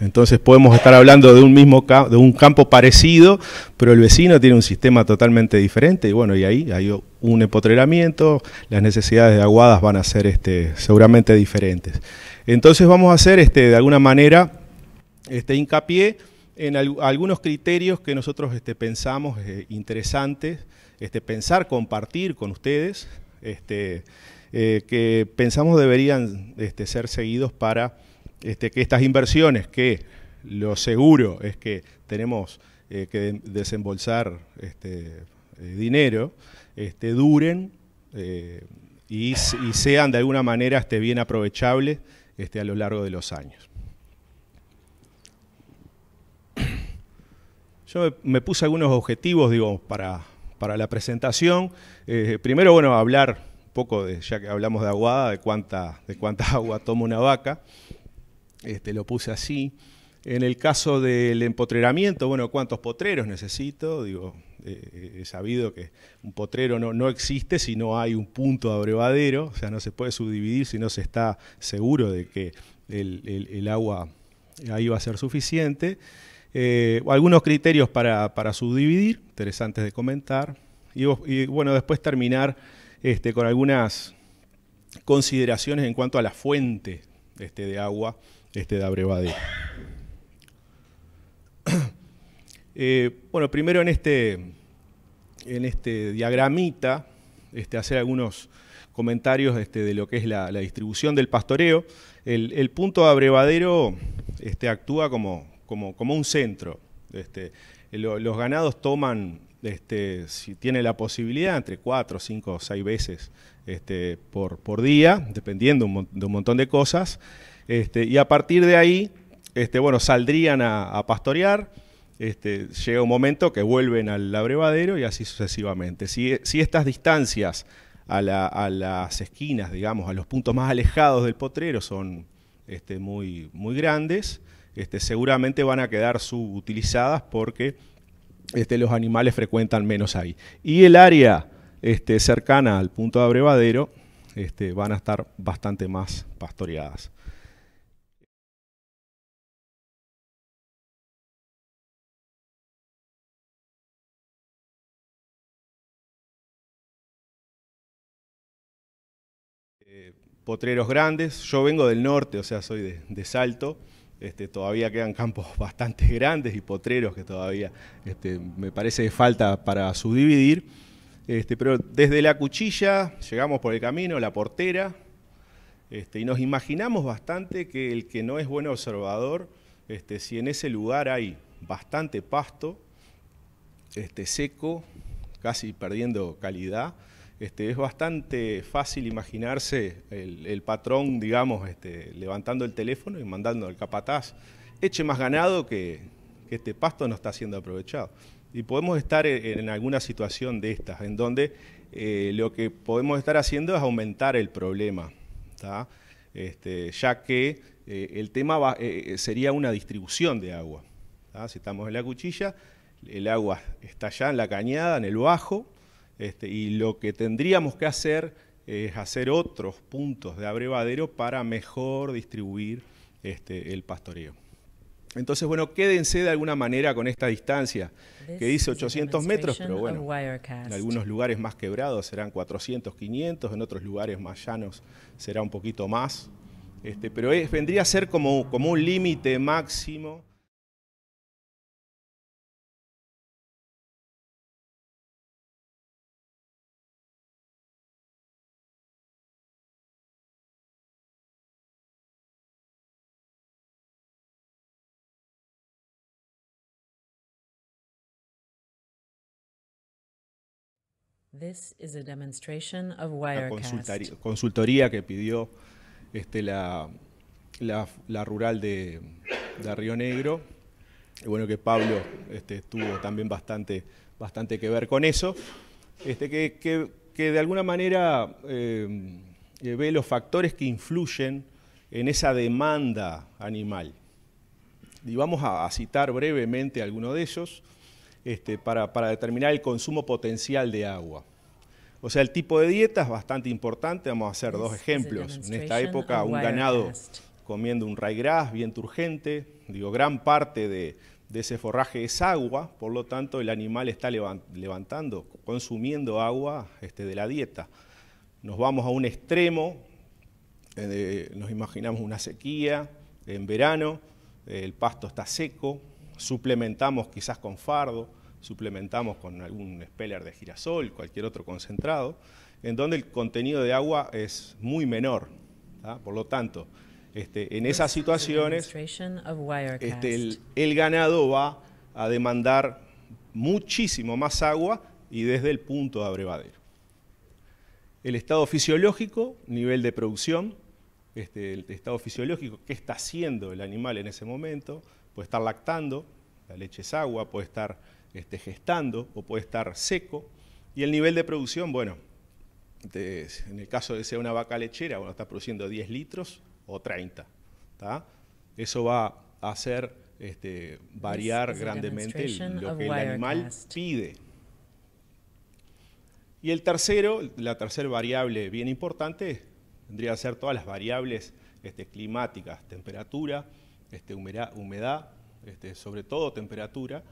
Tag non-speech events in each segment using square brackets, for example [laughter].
Entonces podemos estar hablando de un mismo de un campo parecido, pero el vecino tiene un sistema totalmente diferente y bueno, y ahí hay un empotreramiento, las necesidades de aguadas van a ser este, seguramente diferentes. Entonces vamos a hacer este, de alguna manera este, hincapié en algunos criterios que nosotros este, pensamos eh, interesantes, pensar, compartir con ustedes, este, eh, que pensamos deberían ser seguidos para este, que estas inversiones que lo seguro es que tenemos eh, que desembolsar este, eh, dinero, este, duren eh, y, sean de alguna manera este, bien aprovechables a lo largo de los años. Yo me, puse algunos objetivos para, la presentación. primero, bueno, hablar un poco, de, ya que hablamos de aguada, de cuánta, de cuánta [laughs] agua toma una vaca. Este, lo puse así. En el caso del empotreramiento, bueno, ¿cuántos potreros necesito? Digo, eh, he sabido que un potrero no, existe si no hay un punto abrevadero, o sea, no se puede subdividir si no se está seguro de que el, agua ahí va a ser suficiente. Eh, algunos criterios para, subdividir, interesantes de comentar. Y, bueno, después terminar este, con algunas consideraciones en cuanto a la fuente este, de agua este de abrevadero. [coughs] Eh, bueno, primero en este, en este diagramita, este, hacer algunos comentarios este, de lo que es la, distribución del pastoreo. El, punto punto abrevadero este, actúa como, como, un centro. Este, los ganados toman, este, si tiene la posibilidad, entre cuatro, cinco o seis veces por, por, día, dependiendo de un montón de cosas. Este, y a partir de ahí, este, bueno, saldrían a, pastorear. Este, llega un momento que vuelven al abrevadero y así sucesivamente. Si, estas distancias a, las esquinas, digamos, a los puntos más alejados del potrero son muy, grandes, seguramente van a quedar subutilizadas porque los animales frecuentan menos ahí. Y el área cercana al punto de abrevadero van a estar bastante más pastoreadas. potreros grandes. Yo vengo del norte, o sea, soy de, Salto. Este, todavía quedan campos [laughs] bastante grandes y potreros que todavía este, me parece falta para subdividir. Este, pero desde la cuchilla llegamos por el camino, la portera, y nos imaginamos bastante que el que no es buen observador, si en ese lugar hay bastante pasto, seco, casi perdiendo calidad, este, es bastante fácil imaginarse el, patrón, digamos, este, levantando el teléfono y mandando al capataz, eche más ganado que, este pasto no está siendo aprovechado. Y podemos estar en, alguna situación de estas, en donde eh, lo que podemos estar haciendo es aumentar el problema, este, ya que eh, el tema eh, sería una distribución de agua. Si estamos en la cuchilla, el agua está ya en la cañada, en el bajo, este, y lo que tendríamos que hacer es hacer otros puntos de abrevadero para mejor distribuir este, el pastoreo. Entonces, bueno, quédense de alguna manera con esta distancia que dice 800 metros, pero bueno, en algunos lugares más quebrados serán 400, 500, en otros lugares más llanos será un poquito más, este, pero vendría a ser como un límite máximo. This is a consultoría que pidió este, la, la, rural de, de, Río Negro. Y bueno, que Pablo este, estuvo también bastante, bastante que ver con eso. Este, que, que, de alguna manera eh, eh, ve los factores que influyen en esa demanda animal. Y vamos a, citar brevemente alguno de ellos este, para, para determinar el consumo potencial de agua. O sea, el tipo de dieta es bastante importante. Vamos a hacer dos ejemplos. En esta época, un ganado comiendo un gras, bien turgente. Digo, gran parte de, ese forraje es agua, por lo tanto el animal está levantando, consumiendo agua este, de la dieta. Nos vamos a un extremo, eh, nos imaginamos una sequía en verano, el pasto está seco, suplementamos quizás con fardo, suplementamos con algún speller de girasol, cualquier otro concentrado, en donde el contenido de agua es muy menor. Por lo tanto, este, en esas situaciones, este, el, ganado va a demandar muchísimo más agua y desde el punto de abrevadero. El estado fisiológico, nivel de producción, este, el estado fisiológico, qué está haciendo el animal en ese momento, puede estar lactando, la leche es agua, puede estar esté gestando o puede estar seco. Y el nivel de producción, bueno, en el caso de sea una vaca lechera, bueno, está produciendo 10 litros o 30. Eso va a hacer este, variar grandemente lo que el animal pide. Y el tercero, la tercera variable bien importante, tendría que ser todas las variables este, climáticas, temperatura, este, humedad, este, sobre todo temperatura,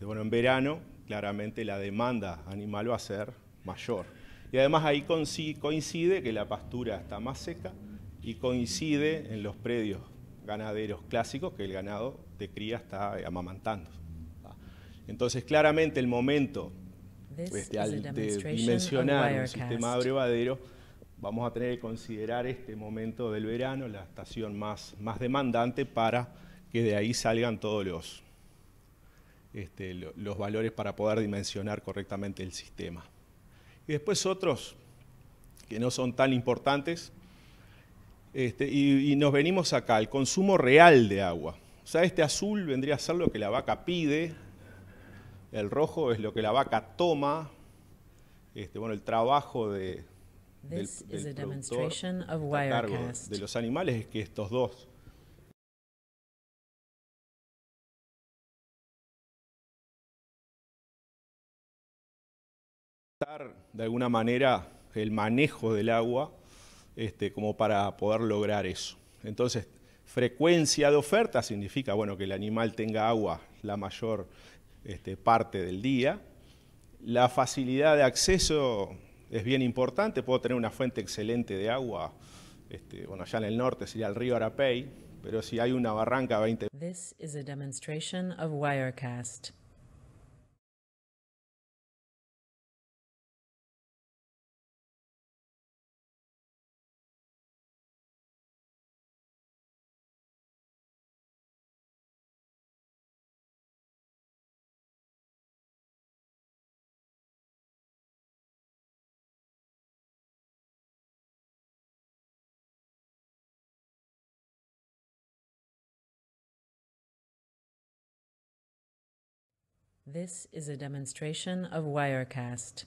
bueno, en verano, claramente la demanda animal va a ser mayor. Y además ahí coincide que la pastura está más seca y coincide en los predios ganaderos clásicos que el ganado de cría está eh, amamantando. Ah. Entonces, claramente el momento este, de dimensionar sistema abrevadero, vamos a tener que considerar este momento del verano, la estación más, más demandante, para que de ahí salgan todos los, este, los valores para poder dimensionar correctamente el sistema. Y después otros que no son tan importantes, este, y, nos venimos acá, el consumo real de agua. O sea, este azul vendría a ser lo que la vaca pide, el rojo es lo que la vaca toma, este, bueno, el trabajo de, de los animales es que estos dos de alguna manera el manejo del agua este, como para poder lograr eso. Entonces, frecuencia de oferta significa bueno, que el animal tenga agua la mayor este, parte del día. La facilidad de acceso es bien importante, puedo tener una fuente excelente de agua, este, bueno, allá en el norte sería el río Arapey, pero si hay una barranca 20... This is a demonstration of Wirecast. Esta es una demostración of Wirecast.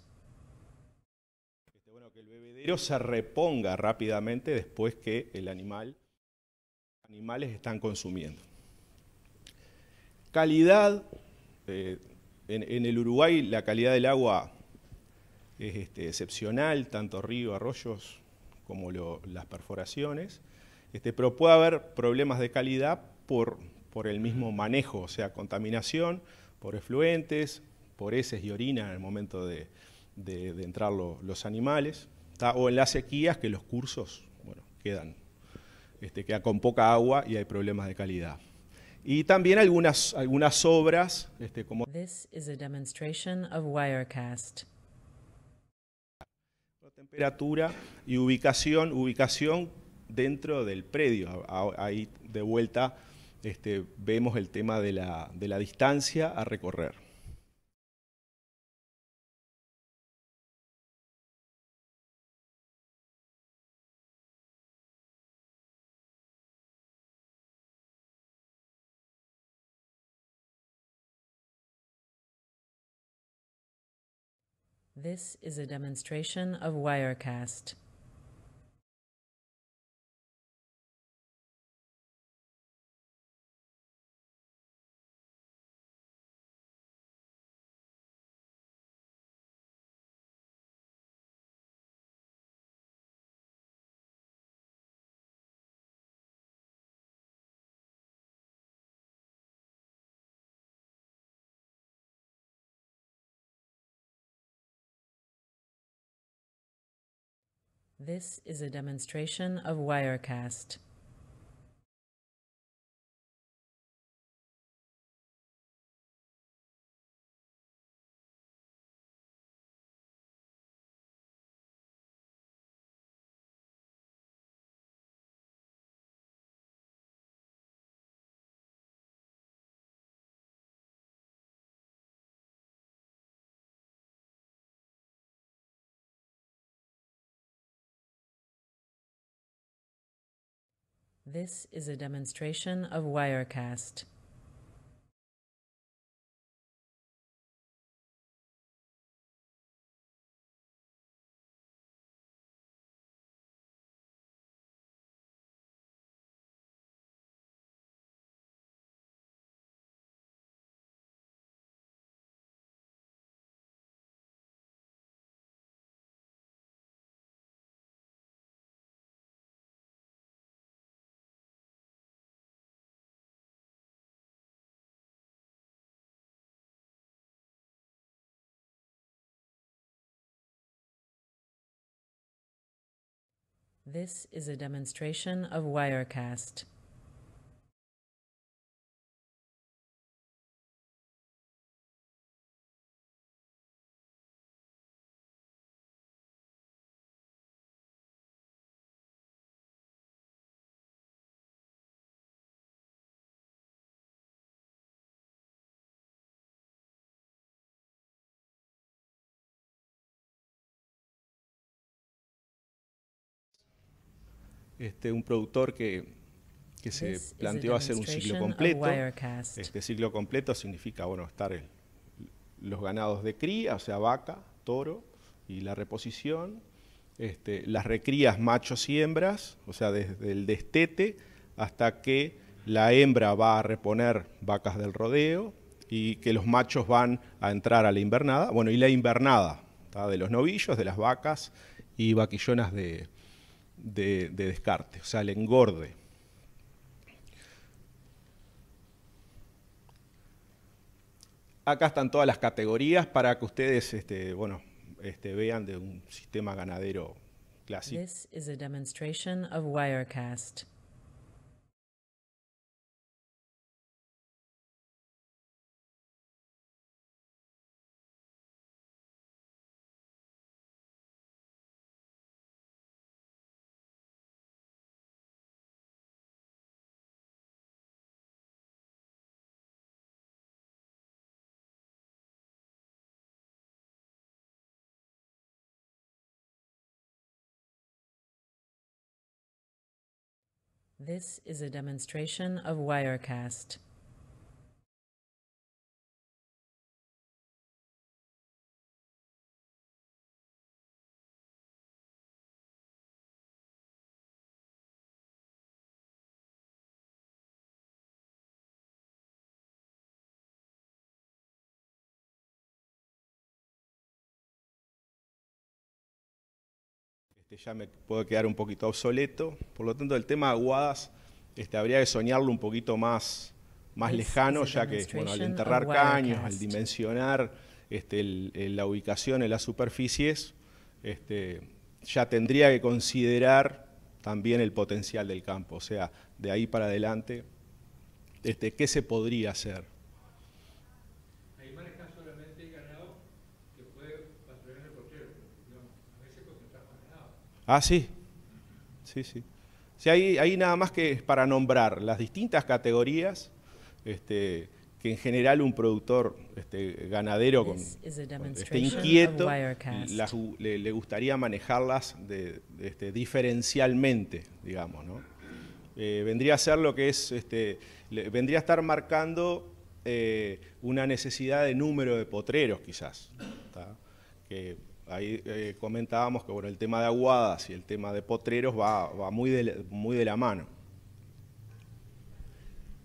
Este, bueno, que el bebedero se reponga rápidamente después que el animal, animales están consumiendo. Calidad, eh, en, el Uruguay la calidad del agua es este, excepcional, tanto río, arroyos como las perforaciones, este, pero puede haber problemas de calidad por el mismo manejo, o sea, contaminación, por efluentes, por heces y orina en el momento de, entrar los animales, o en las sequías que los cursos bueno, quedan, este, con poca agua y hay problemas de calidad. Y también algunas, algunas obras este, como... This is a demonstration of Wirecast temperatura y ubicación, ubicación dentro del predio. Ahí de vuelta este, vemos el tema de la, de la distancia a recorrer. This is a demonstration of Wirecast. This is a demonstration of Wirecast. This is a demonstration of Wirecast. This is a demonstration of Wirecast. Este, un productor que, se planteó hacer un ciclo completo. Este ciclo completo significa, bueno, estar los ganados de cría, o sea, vaca, toro y la reposición, este, las recrías machos y hembras, o sea, desde el destete hasta que la hembra va a reponer vacas del rodeo y que los machos van a entrar a la invernada, bueno, y la invernada de los novillos, de las vacas y vaquillonas de, de, descarte, o sea, el engorde. Acá están todas las categorías para que ustedes este, este, vean de un sistema ganadero clásico. Wirecast. This is a demonstration of Wirecast. ya me puedo quedar un poquito obsoleto. Por lo tanto, el tema de Aguadas este, habría que soñarlo un poquito más, más lejano, ya que al enterrar caños, al dimensionar este, la ubicación en las superficies, este, ya tendría que considerar también el potencial del campo. O sea, de ahí para adelante, este, ¿qué se podría hacer? Ah, sí. Sí, sí. sí hay, nada más que es para nombrar las distintas categorías este, que en general un productor este, ganadero con, este inquieto le, gustaría manejarlas este, diferencialmente, digamos. ¿no? Eh, vendría a ser lo que es, vendría a estar marcando eh, una necesidad de número de potreros quizás, que Ahí eh, comentábamos que bueno, el tema de aguadas y el tema de potreros va, muy, de, muy de la mano.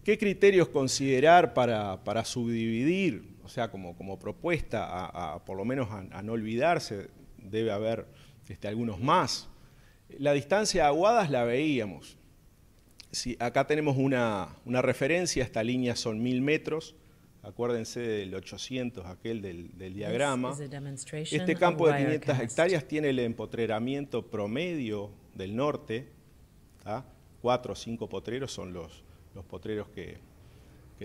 ¿Qué criterios considerar para, subdividir? O sea, como, propuesta, por lo menos a, no olvidarse, debe haber este, algunos más. La distancia a aguadas la veíamos. Si acá tenemos una, una referencia, esta línea son mil metros, acuérdense del 800, aquel del, diagrama. Este campo de 500 hectáreas tiene el empotreramiento promedio del norte, ¿ah? cuatro o cinco potreros son los, los potreros que,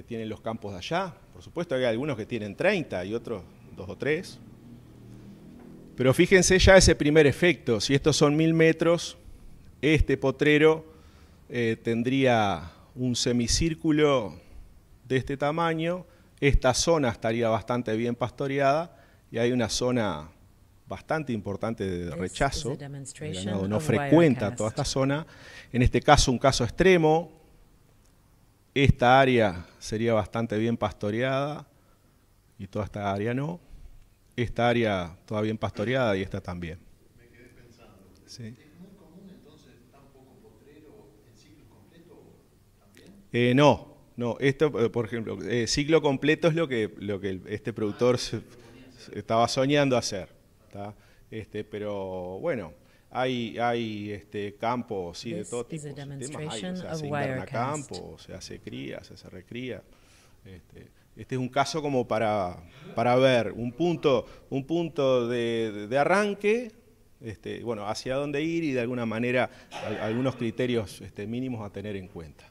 tienen los campos de allá. Por supuesto, hay algunos que tienen 30 y otros dos o tres. Pero fíjense ya ese primer efecto, si estos son mil metros, este potrero eh, tendría un semicírculo de este tamaño, esta zona estaría bastante bien pastoreada y hay una zona bastante importante de rechazo. no frecuenta toda esta zona. En este caso, un caso extremo. Esta área sería bastante bien pastoreada y toda esta área no. Esta área toda bien pastoreada y esta también. entonces ciclo completo eh, no, no, esto, eh, por ejemplo, eh, ciclo completo es lo que, lo que este productor estaba soñando hacer. Este, pero bueno, hay, hay este campo sí, de todo tipo. Temas hay, se campo, se hace cría, se hace recría. Este, este, es un caso como para, para ver un punto, un punto de, de arranque, este, bueno, hacia dónde ir y de alguna manera algunos criterios este, mínimos a tener en cuenta.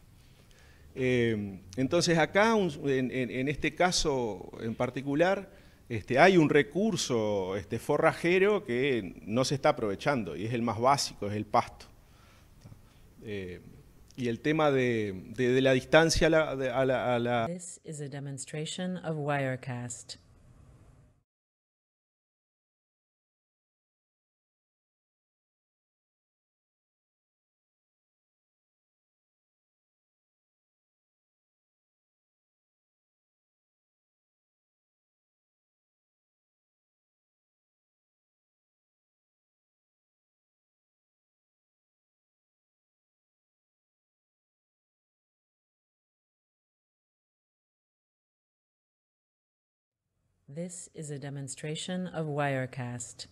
Em, entonces acá, en, este caso en particular, este, hay un recurso este, forrajero que no se está aprovechando y es el más básico, es el pasto. Em, y el tema de, la distancia a la, This is a demonstration of Wirecast.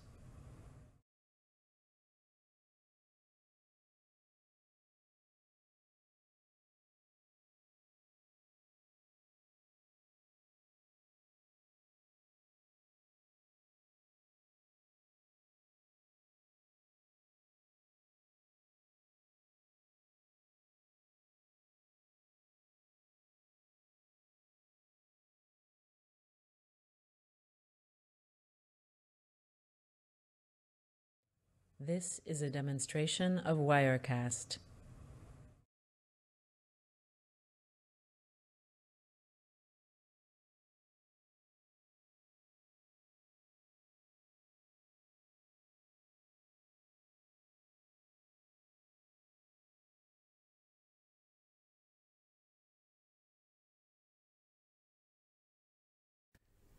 This is a demonstration of Wirecast.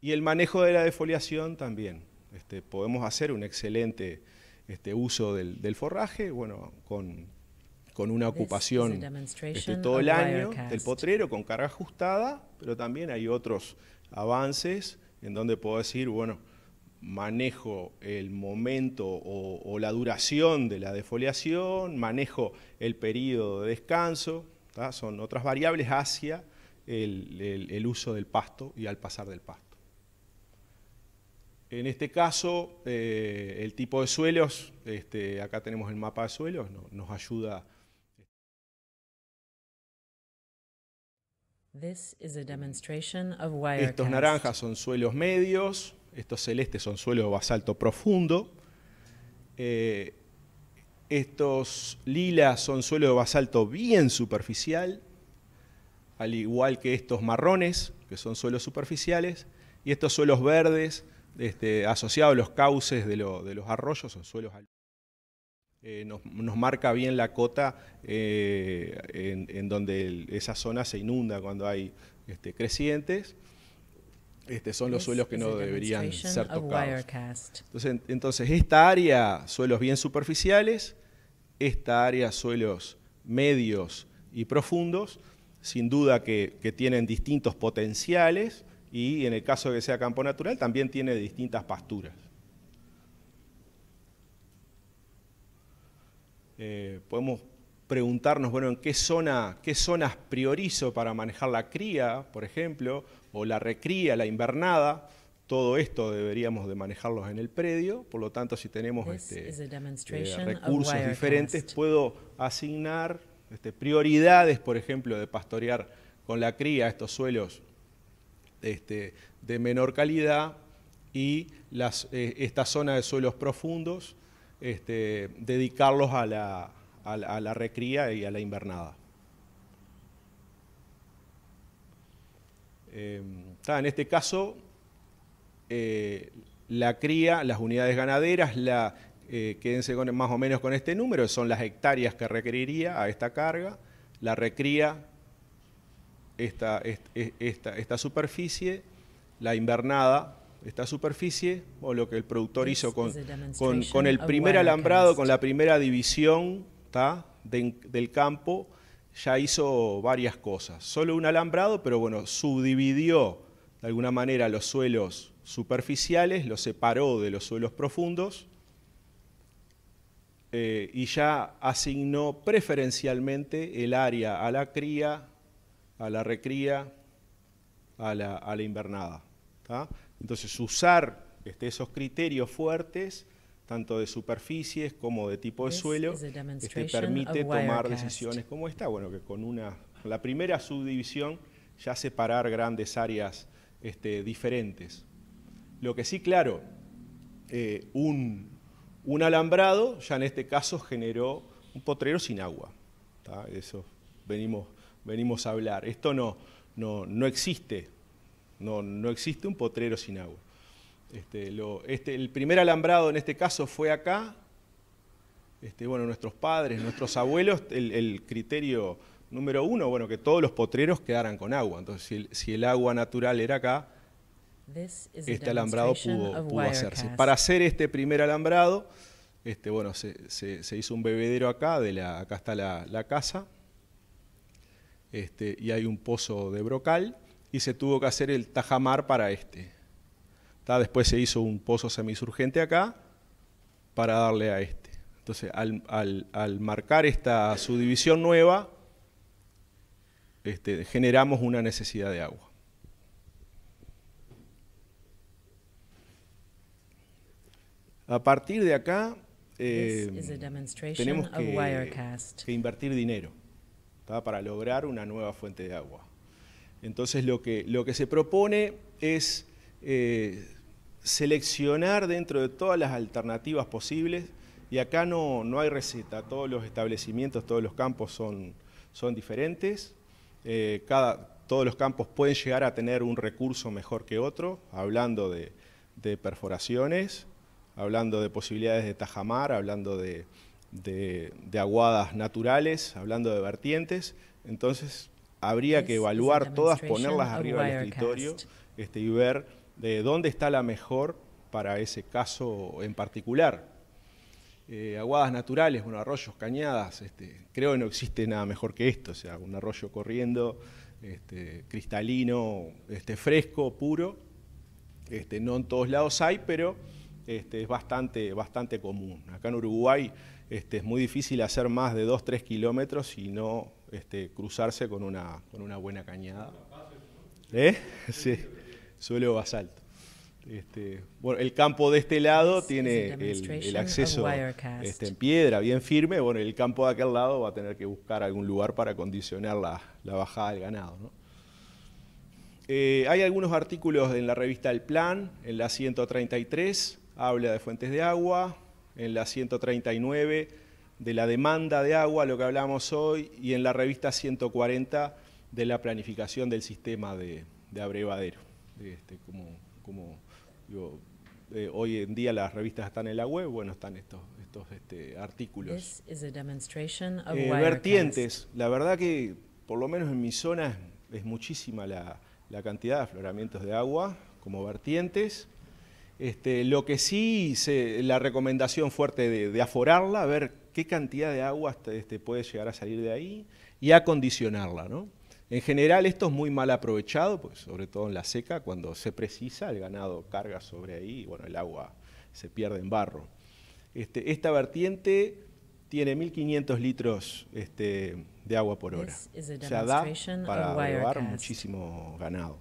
Y el manejo de la defoliación también. Este, podemos hacer un excelente este, uso del, forraje, bueno, con, una ocupación este, todo el año del potrero con carga ajustada, pero también hay otros avances en donde puedo decir, bueno, manejo el momento o, la duración de la defoliación, manejo el periodo de descanso, son otras variables hacia el uso del pasto y al pasar del pasto. En este caso, eh, el tipo de suelos, este, acá tenemos el mapa de suelos, nos ayuda. estos naranjas son suelos medios, estos celestes son suelos de basalto profundo, eh, estos lilas son suelos de basalto bien superficial, al igual que estos marrones, que son suelos superficiales, y estos suelos verdes, este, asociado a los cauces de, los arroyos o suelos eh, nos, marca bien la cota eh, en, donde esa zona se inunda cuando hay este, crecientes. Este, son los suelos que no deberían ser tocados. Entonces, esta área, suelos bien superficiales, esta área, suelos medios y profundos, sin duda que tienen distintos potenciales y en el caso de que sea campo natural también tiene distintas pasturas. Eh, podemos preguntarnos, bueno, ¿en qué, zona, qué zonas priorizo para manejar la cría, por ejemplo, o la recría, la invernada? Todo esto deberíamos de manejarlos en el predio, por lo tanto, si tenemos este, eh, recursos diferentes, puedo asignar este, prioridades, por ejemplo, de pastorear con la cría estos suelos este, de menor calidad y eh, esta zona de suelos profundos, este, dedicarlos a la, recría y a la invernada. Em, en este caso, eh, la cría, las unidades ganaderas, eh, quédense más o menos con este número, son las hectáreas que requeriría a esta carga, la recría e-, esta, esta, superficie, la invernada, esta superficie, o lo que el productor hizo con, el primer alambrado, con la primera división del campo, ya hizo varias cosas. Solo un alambrado, pero bueno, subdividió de alguna manera los suelos superficiales, los separó de los suelos profundos eh, y ya asignó preferencialmente el área a la cría a la recría, a la, invernada. Entonces, usar este, esos criterios fuertes, tanto de superficies como de tipo de suelo, este, permite tomar decisiones como esta, bueno, que con una, la primera subdivisión ya separar grandes áreas este, diferentes. Lo que sí, claro, eh, un, alambrado ya en este caso generó un potrero sin agua. Eso venimos venimos a hablar. Esto no, no, no existe, no, no existe un potrero sin agua. Este, este el primer alambrado en este caso fue acá. Este, bueno, nuestros padres, nuestros abuelos, el, criterio número uno, bueno, que todos los potreros quedaran con agua. Entonces, si el, agua natural era acá, este alambrado pudo, hacerse. Para hacer este primer alambrado, este, bueno, se, hizo un bebedero acá, de la, acá está la, la casa, este, y hay un pozo de brocal, y se tuvo que hacer el tajamar para este. Después se hizo un pozo semisurgente acá para darle a este. Entonces, al, marcar esta subdivisión nueva, este, generamos una necesidad de agua. A partir de acá, eh, tenemos que invertir dinero para lograr una nueva fuente de agua. Entonces lo que, lo que se propone es eh, seleccionar dentro de todas las alternativas posibles y acá no, hay receta, todos los establecimientos, todos los campos son, son diferentes, eh, cada, todos los campos pueden llegar a tener un recurso mejor que otro, hablando de, de perforaciones, hablando de posibilidades de tajamar, hablando de, de, aguadas naturales, hablando de vertientes, entonces habría que evaluar todas, ponerlas arriba del escritorio este, y ver de eh, dónde está la mejor para ese caso en particular. Eh, aguadas naturales, bueno, arroyos, cañadas, este, creo que no existe nada mejor que esto, o sea, un arroyo corriendo, este, cristalino, fresco, puro, no en todos lados hay, pero es bastante, bastante común. Acá en Uruguay este, es muy difícil hacer más de 2, 3 kilómetros y no este, cruzarse con una, con una buena cañada. ¿Eh? [laughs] Sí, suelo basalto. Este, bueno, el campo de este lado tiene el, acceso en piedra, bien firme. Bueno, el campo de aquel lado va a tener que buscar algún lugar para condicionar la, bajada del ganado. Eh, hay algunos artículos en la revista El Plan, en la 133, habla de fuentes de agua, en la 139 de la demanda de agua, lo que hablamos hoy, y en la revista 140 de la planificación del sistema de, de abrevadero. Este, como, como eh, hoy en día las revistas están en la web, bueno, están estos, estos este, artículos. Eh, vertientes, la verdad que por lo menos en mi zona es muchísima la, la cantidad de afloramientos de agua como vertientes. Este, lo que sí hice, la recomendación fuerte de, aforarla, ver qué cantidad de agua este, puede llegar a salir de ahí y acondicionarla. En general esto es muy mal aprovechado, pues, sobre todo en la seca, cuando se precisa, el ganado carga sobre ahí y bueno, el agua se pierde en barro. Este, esta vertiente tiene 1500 litros de agua por hora. Se da para llevar muchísimo ganado.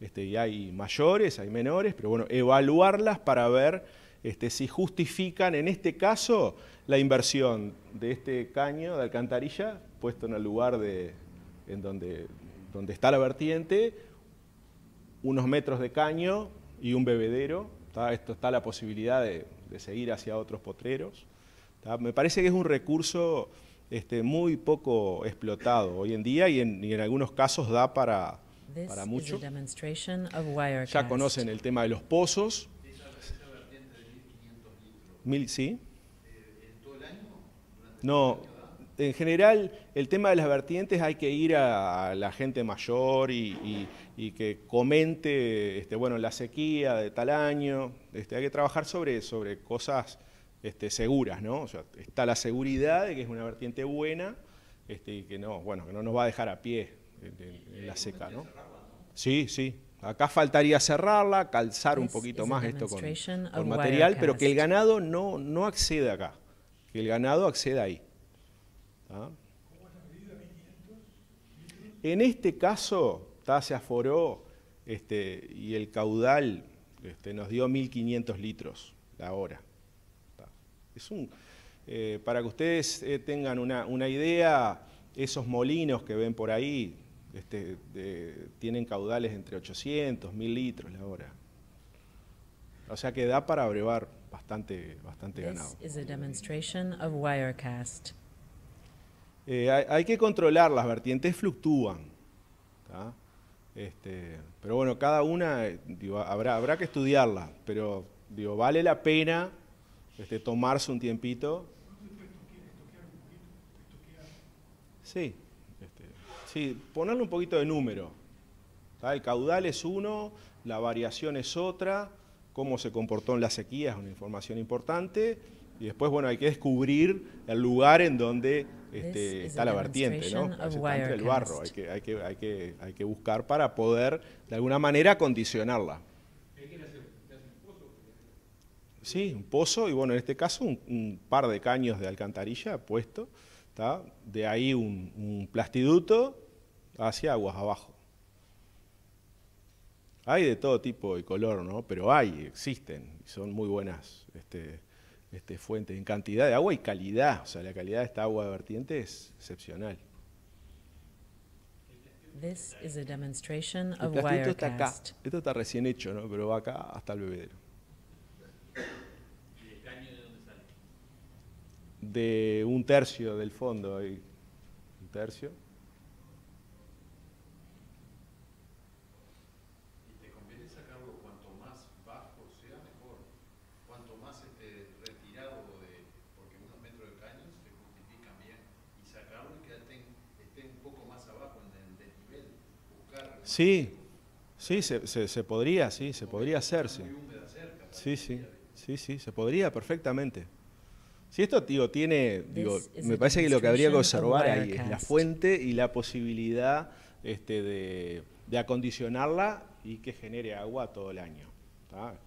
Este, y hay mayores, hay menores, pero bueno, evaluarlas para ver este, si justifican, en este caso, la inversión de este caño de alcantarilla puesto en el lugar de, en donde, donde está la vertiente, unos metros de caño y un bebedero. Esto está la posibilidad de, seguir hacia otros potreros. Me parece que es un recurso este, muy poco explotado hoy en día y y en algunos casos da para, para mucho. Ya conocen el tema de los pozos. Mil, ¿Sí? No, en general el tema de las vertientes hay que ir a, la gente mayor y, que comente, este, bueno, la sequía de tal año, este, hay que trabajar sobre, sobre cosas este, seguras, ¿no? está la seguridad de que es una vertiente buena este, y que no, bueno, que no nos va a dejar a pie en, la seca, ¿no? Sí, sí. Acá faltaría cerrarla, calzar un poquito más esto con, material, pero que el ganado no, no acceda acá, que el ganado acceda ahí. ¿Ah? En este caso, se aforó este, y el caudal este, nos dio 1.500 litros la hora. Es eh, para que ustedes eh, tengan una, una, idea, esos molinos que ven por ahí, este, tienen caudales entre 800, 1000 litros la hora. O sea que da para abrevar bastante, bastante ganado. Eh, hay, que controlar, las vertientes fluctúan. Este, pero bueno, cada una eh, habrá, que estudiarla, pero digo, vale la pena este, tomarse un tiempito. Sí. Sí, ponerle un poquito de número. El caudal es uno, la variación es otra, cómo se comportó en la sequía es una información importante. Y después, bueno, hay que descubrir el lugar en donde este, está la vertiente, ¿no? el barro, hay que, buscar para poder, de alguna manera, condicionarla. Sí, un pozo y bueno, en este caso un par de caños de alcantarilla puesto de ahí un, plastiduto hacia aguas abajo. Hay de todo tipo y color, ¿no? Pero hay, existen, y son muy buenas este, este fuentes en cantidad de agua y calidad. O sea, la calidad de esta agua de vertiente es excepcional. está esto está recién hecho, ¿no? Pero va acá hasta el bebedero de un tercio del fondo. Ahí. Un tercio. Y te conviene sacarlo cuanto más bajo sea mejor, cuanto más este, retirado de, porque unos metros de caños se justifica bien, y sacarlo y que esté un poco más abajo en el desnivel. sí, sí, se, podría, sí, se podría hacer sí, sí, sí, sí, se podría perfectamente. Si esto digo, tiene, digo, me parece que lo que habría que observar ahí es la fuente y la posibilidad este, de, acondicionarla y que genere agua todo el año.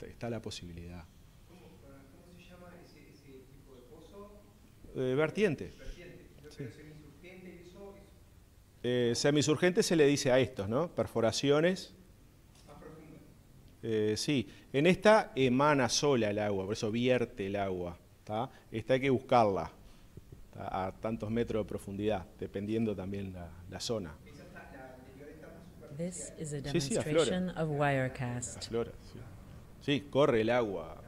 Está, la posibilidad. ¿Cómo, se llama ese, tipo de pozo? Eh, vertiente. Vertiente. Semisurgente, eh, se le dice a estos, ¿no? Perforaciones. Más eh, sí, en esta emana sola el agua, por eso vierte el agua. Esta hay que buscarla a tantos metros de profundidad, dependiendo también la, la zona. Esta sí, Wirecast. sí. corre el agua. ¿Ah?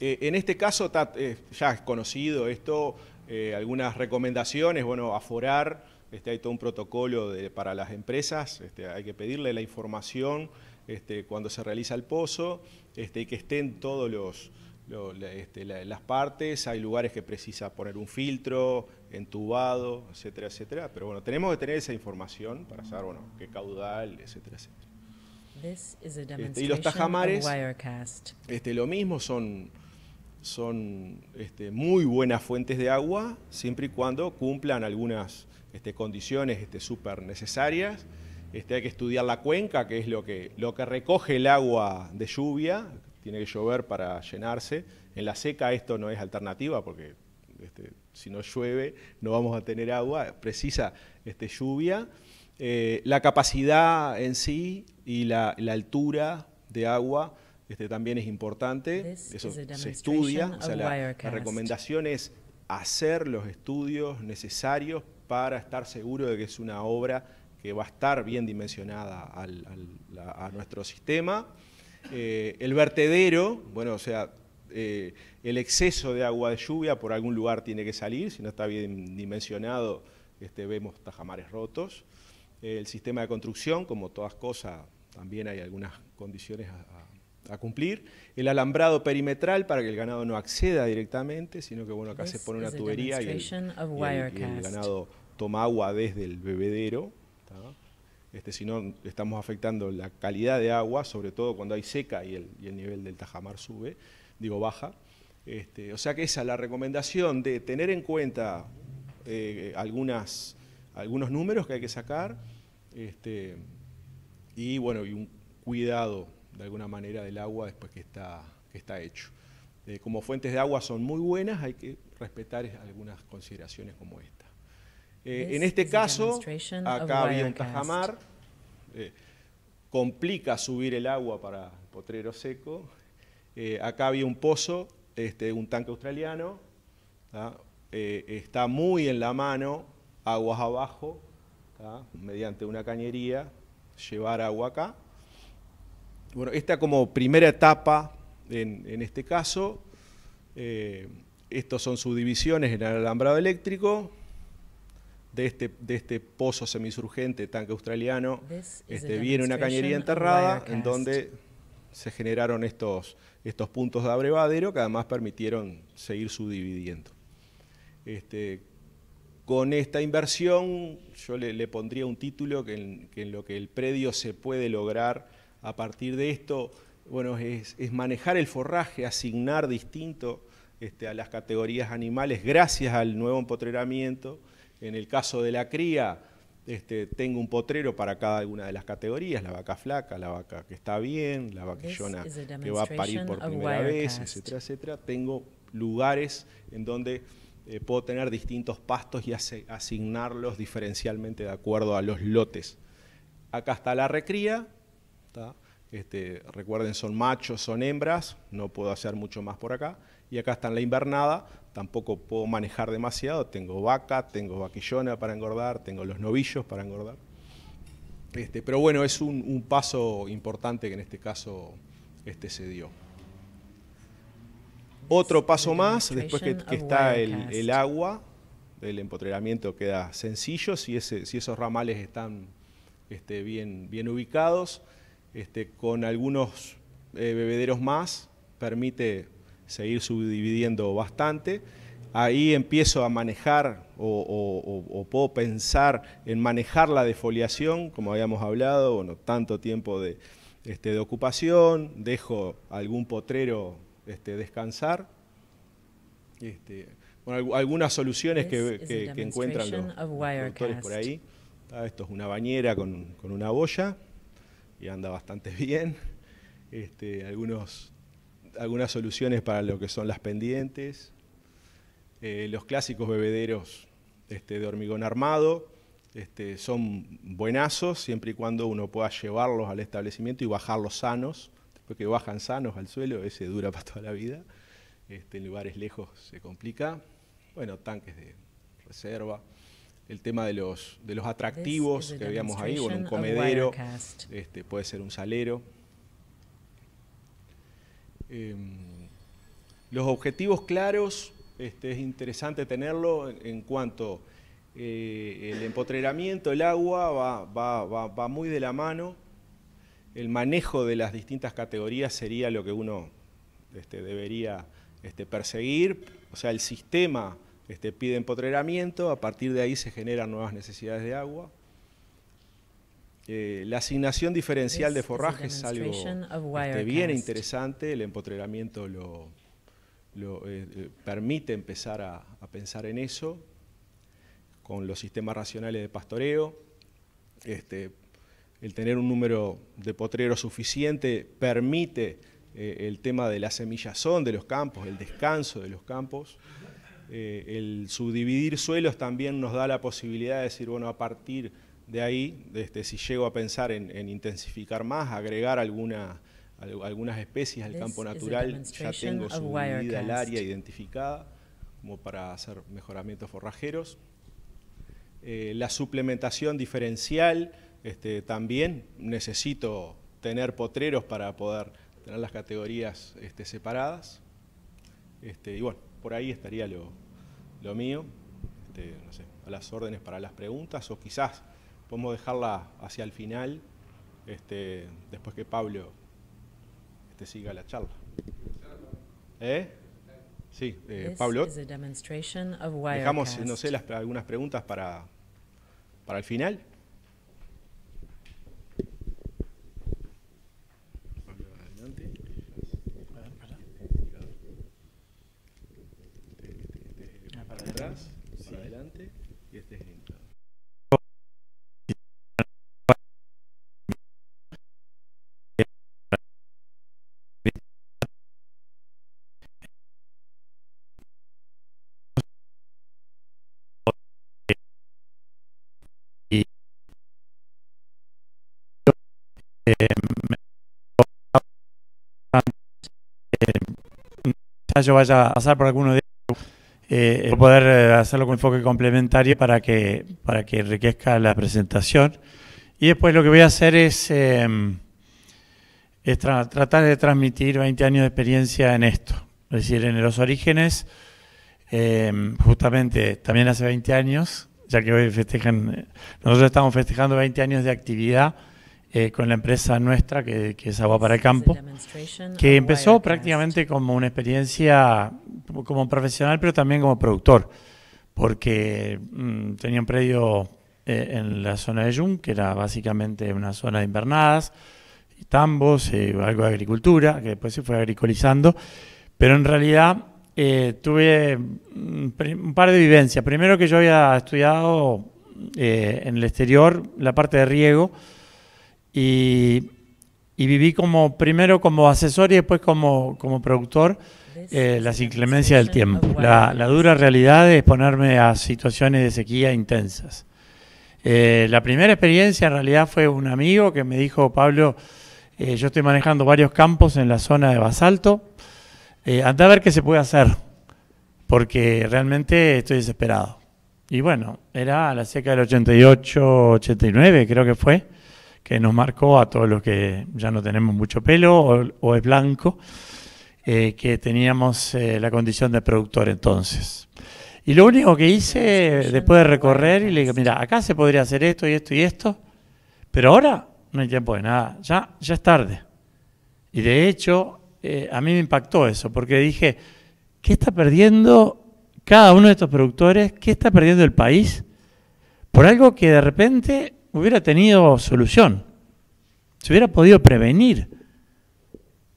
Eh, en este caso eh, ya es conocido esto, eh, algunas recomendaciones, bueno, aforar, este, hay todo un protocolo para las empresas, este, hay que pedirle la información este, cuando se realiza el pozo, y este, que estén todos los, este, las partes. Hay lugares que precisa poner un filtro, entubado, etcétera, etcétera. Pero bueno, tenemos que tener esa información para saber, bueno, qué caudal, etcétera, etcétera. Este, y los tajamares, lo mismo, son, son muy buenas fuentes de agua, siempre y cuando cumplan algunas condiciones súper necesarias. Este, hay que estudiar la cuenca, que es lo que, recoge el agua de lluvia, tiene que llover para llenarse. En la seca esto no es alternativa porque este, si no llueve no vamos a tener agua, precisa este, lluvia. Eh, la capacidad en sí y la, altura de agua también es importante, eso se estudia, la, recomendación es hacer los estudios necesarios para estar seguro de que es una obra que va a estar bien dimensionada a nuestro sistema. Eh, el vertedero, bueno, o sea, eh, el exceso de agua de lluvia por algún lugar tiene que salir, si no está bien dimensionado, este, vemos tajamares rotos. Eh, el sistema de construcción, como todas cosas, también hay algunas condiciones a, cumplir. El alambrado perimetral para que el ganado no acceda directamente, sino que bueno, acá se pone una tubería y el ganado toma agua desde el bebedero. Este, si no, estamos afectando la calidad de agua, sobre todo cuando hay seca y el, nivel del tajamar sube, digo baja. Este, o sea que esa, es la recomendación de tener en cuenta eh, algunas, algunos números que hay que sacar este, y, bueno, y un cuidado de alguna manera del agua después que está, está hecho. Eh, como fuentes de agua son muy buenas, hay que respetar algunas consideraciones como esta. Eh, en este caso, acá había un tajamar, eh, complica subir el agua para potrero seco. Eh, acá había un pozo, este, un tanque australiano, está muy en la mano, aguas abajo, mediante una cañería, llevar agua acá. Bueno, esta como primera etapa en, en este caso, estos son subdivisiones en el alambrado eléctrico, de este, de este pozo semisurgente tanque australiano este, viene una cañería enterrada en donde se generaron estos, estos puntos de abrevadero que además permitieron seguir subdividiendo. Este, con esta inversión yo le, pondría un título que en, lo que el predio se puede lograr a partir de esto, bueno, es, manejar el forraje, asignar distinto este, a las categorías animales gracias al nuevo empotreramiento en el caso de la cría, este, tengo un potrero para cada una de las categorías, la vaca flaca, la vaca que está bien, la vaquillona que va a parir por primera vez, etcétera, etcétera. Tengo lugares en donde eh, puedo tener distintos pastos y asignarlos diferencialmente de acuerdo a los lotes. Acá está la recría, este, recuerden, son machos, son hembras, no puedo hacer mucho más por acá. Y acá está la invernada, tampoco puedo manejar demasiado. Tengo vaca, tengo vaquillona para engordar, tengo los novillos para engordar. Este, pero bueno, es un, paso importante que en este caso este se dio. Otro paso más, después que, está el, agua, el empotreramiento queda sencillo, si, ese, si esos ramales están este, bien, bien ubicados, este, con algunos eh, bebederos más, permite seguir subdividiendo bastante. Ahí empiezo a manejar o, puedo pensar en manejar la defoliación, como habíamos hablado, bueno, tanto tiempo de, este, de ocupación, dejo algún potrero este, descansar. Este, bueno, algunas soluciones que, encuentran los, por ahí. Ah, esto es una bañera con, con, una boya y anda bastante [laughs] bien. Este, algunos algunas soluciones para lo que son las pendientes, eh, los clásicos bebederos este, de hormigón armado, este, son buenazos siempre y cuando uno pueda llevarlos al establecimiento y bajarlos sanos, porque bajan sanos al suelo, ese dura [laughs] para toda la vida, este, en lugares lejos se complica, bueno, tanques de reserva el tema de los, atractivos que habíamos ahí, bueno, un comedero, este, puede ser un salero, Em, los objetivos claros este, es interesante tenerlo en, cuanto eh, el empotreramiento, el agua va, muy de la mano. El manejo de las distintas categorías sería lo que uno este, debería este, perseguir. O sea, el sistema pide empotreramiento, a partir de ahí se generan nuevas necesidades de agua. Eh, la asignación diferencial de forrajes es algo este, bien interesante, el empotreramiento lo, eh, eh, permite empezar a, pensar en eso, con los sistemas racionales de pastoreo, este, el tener un número de potreros suficiente permite el tema de la semillazón de los campos, el descanso de los campos, el subdividir suelos también nos da la posibilidad de decir, bueno, a partir de ahí, este, si llego a pensar en, intensificar más, agregar alguna, algunas especies al campo natural, ya tengo su vida el área identificada como para hacer mejoramientos forrajeros. Eh, la suplementación diferencial, este, también necesito tener potreros para poder tener las categorías este, separadas. Este, y bueno, por ahí estaría lo, mío. Este, a las órdenes para las preguntas o quizás podemos dejarla hacia el final, este, después que Pablo este, siga la charla. ¿Eh? Sí, eh, Pablo. Dejamos, no sé, algunas preguntas para, para el final. yo vaya a pasar por alguno de ellos, eh, poder eh, hacerlo con enfoque complementario para que, para que enriquezca la presentación. Y después lo que voy a hacer es, em, tratar de transmitir 20 años de experiencia en esto. Es decir, en los orígenes, em, justamente también hace 20 años, ya que hoy festejan, eh, nosotros estamos festejando 20 años de actividad, eh, con la empresa nuestra, que, es Agua para el Campo, que empezó prácticamente como una experiencia como profesional, pero también como productor, porque mm, tenía un predio eh, en la zona de Yum, que era básicamente una zona de invernadas, y tambos, y eh, algo de agricultura, que después se fue agricolizando, pero en realidad tuve mm, un par de vivencias. Primero que yo había estudiado en el exterior la parte de riego y, viví como, primero como asesor y después como, productor, eh, las inclemencias del tiempo. La, dura realidad es ponerme a situaciones de sequía intensas. Eh, la primera experiencia en realidad fue un amigo que me dijo, Pablo, eh, yo estoy manejando varios campos en la zona de basalto, anda a ver qué se puede hacer, porque realmente estoy desesperado. Y bueno, era la seca del 88, 89 creo que fue que nos marcó a todos los que ya no tenemos mucho pelo o, es blanco, eh, que teníamos eh, la condición de productor entonces. Y lo único que hice después de recorrer y le dije, mira, acá se podría hacer esto y esto y esto, pero ahora no hay tiempo de nada, ya, ya es tarde. Y de hecho, eh, a mí me impactó eso, porque dije, ¿qué está perdiendo cada uno de estos productores? ¿Qué está perdiendo el país? Por algo que de repente hubiera tenido solución, se hubiera podido prevenir.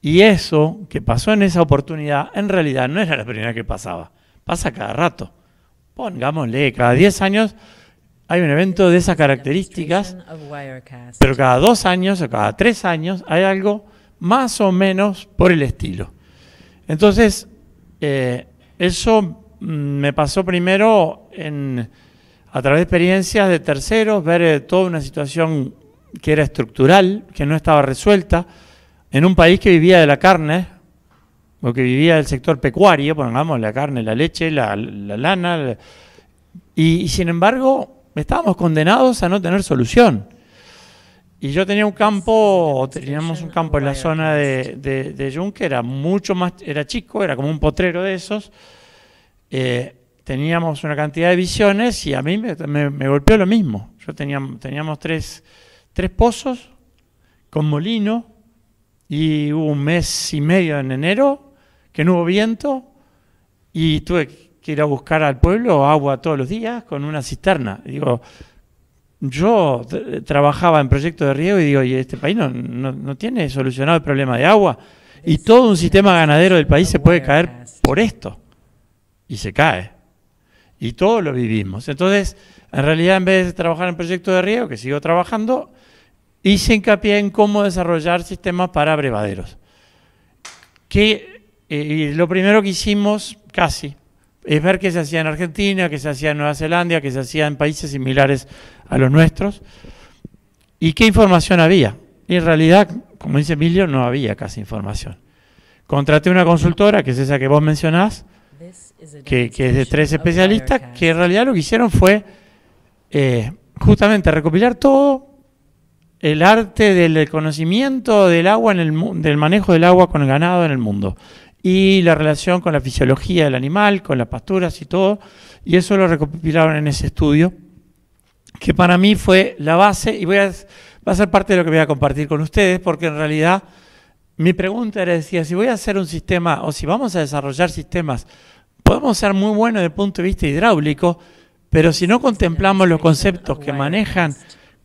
Y eso que pasó en esa oportunidad, en realidad no era la primera que pasaba, pasa cada rato. Pongámosle, cada 10 años hay un evento de esas características, pero cada dos años o cada tres años hay algo más o menos por el estilo. Entonces, eh, eso mm, me pasó primero en a través de experiencias de terceros, ver eh, toda una situación que era estructural, que no estaba resuelta, en un país que vivía de la carne, o que vivía del sector pecuario, pongamos la carne, la leche, la, lana, y, sin embargo estábamos condenados a no tener solución. Y yo tenía un campo, teníamos un campo en la zona de, de, de era mucho más, era chico, era como un potrero de esos, eh, teníamos una cantidad de visiones y a mí me, golpeó lo mismo. Yo tenía, teníamos tres, pozos con molino y hubo un mes y medio en enero que no hubo viento y tuve que ir a buscar al pueblo agua todos los días con una cisterna. digo, yo trabajaba en proyectos de riego y digo, y este país no, tiene solucionado el problema de agua. Y todo un sistema ganadero del país se puede caer por esto. Y se cae. Y todo lo vivimos. Entonces, en realidad, en vez de trabajar en proyectos de riego, que sigo trabajando, hice hincapié en cómo desarrollar sistemas para brevaderos. Que, eh, lo primero que hicimos, casi, es ver qué se hacía en Argentina, qué se hacía en Nueva Zelanda, qué se hacía en países similares a los nuestros, y qué información había. Y en realidad, como dice Emilio, no había casi información. Contraté una consultora, que es esa que vos mencionás, que, es de tres especialistas, que en realidad lo que hicieron fue eh, justamente recopilar todo el arte del conocimiento del agua en el del manejo del agua con el ganado en el mundo y la relación con la fisiología del animal, con las pasturas y todo, y eso lo recopilaron en ese estudio que para mí fue la base y voy va a ser parte de lo que voy a compartir con ustedes porque en realidad mi pregunta era decía si voy a hacer un sistema o si vamos a desarrollar sistemas podemos ser muy buenos desde el punto de vista hidráulico, pero si no contemplamos los conceptos que manejan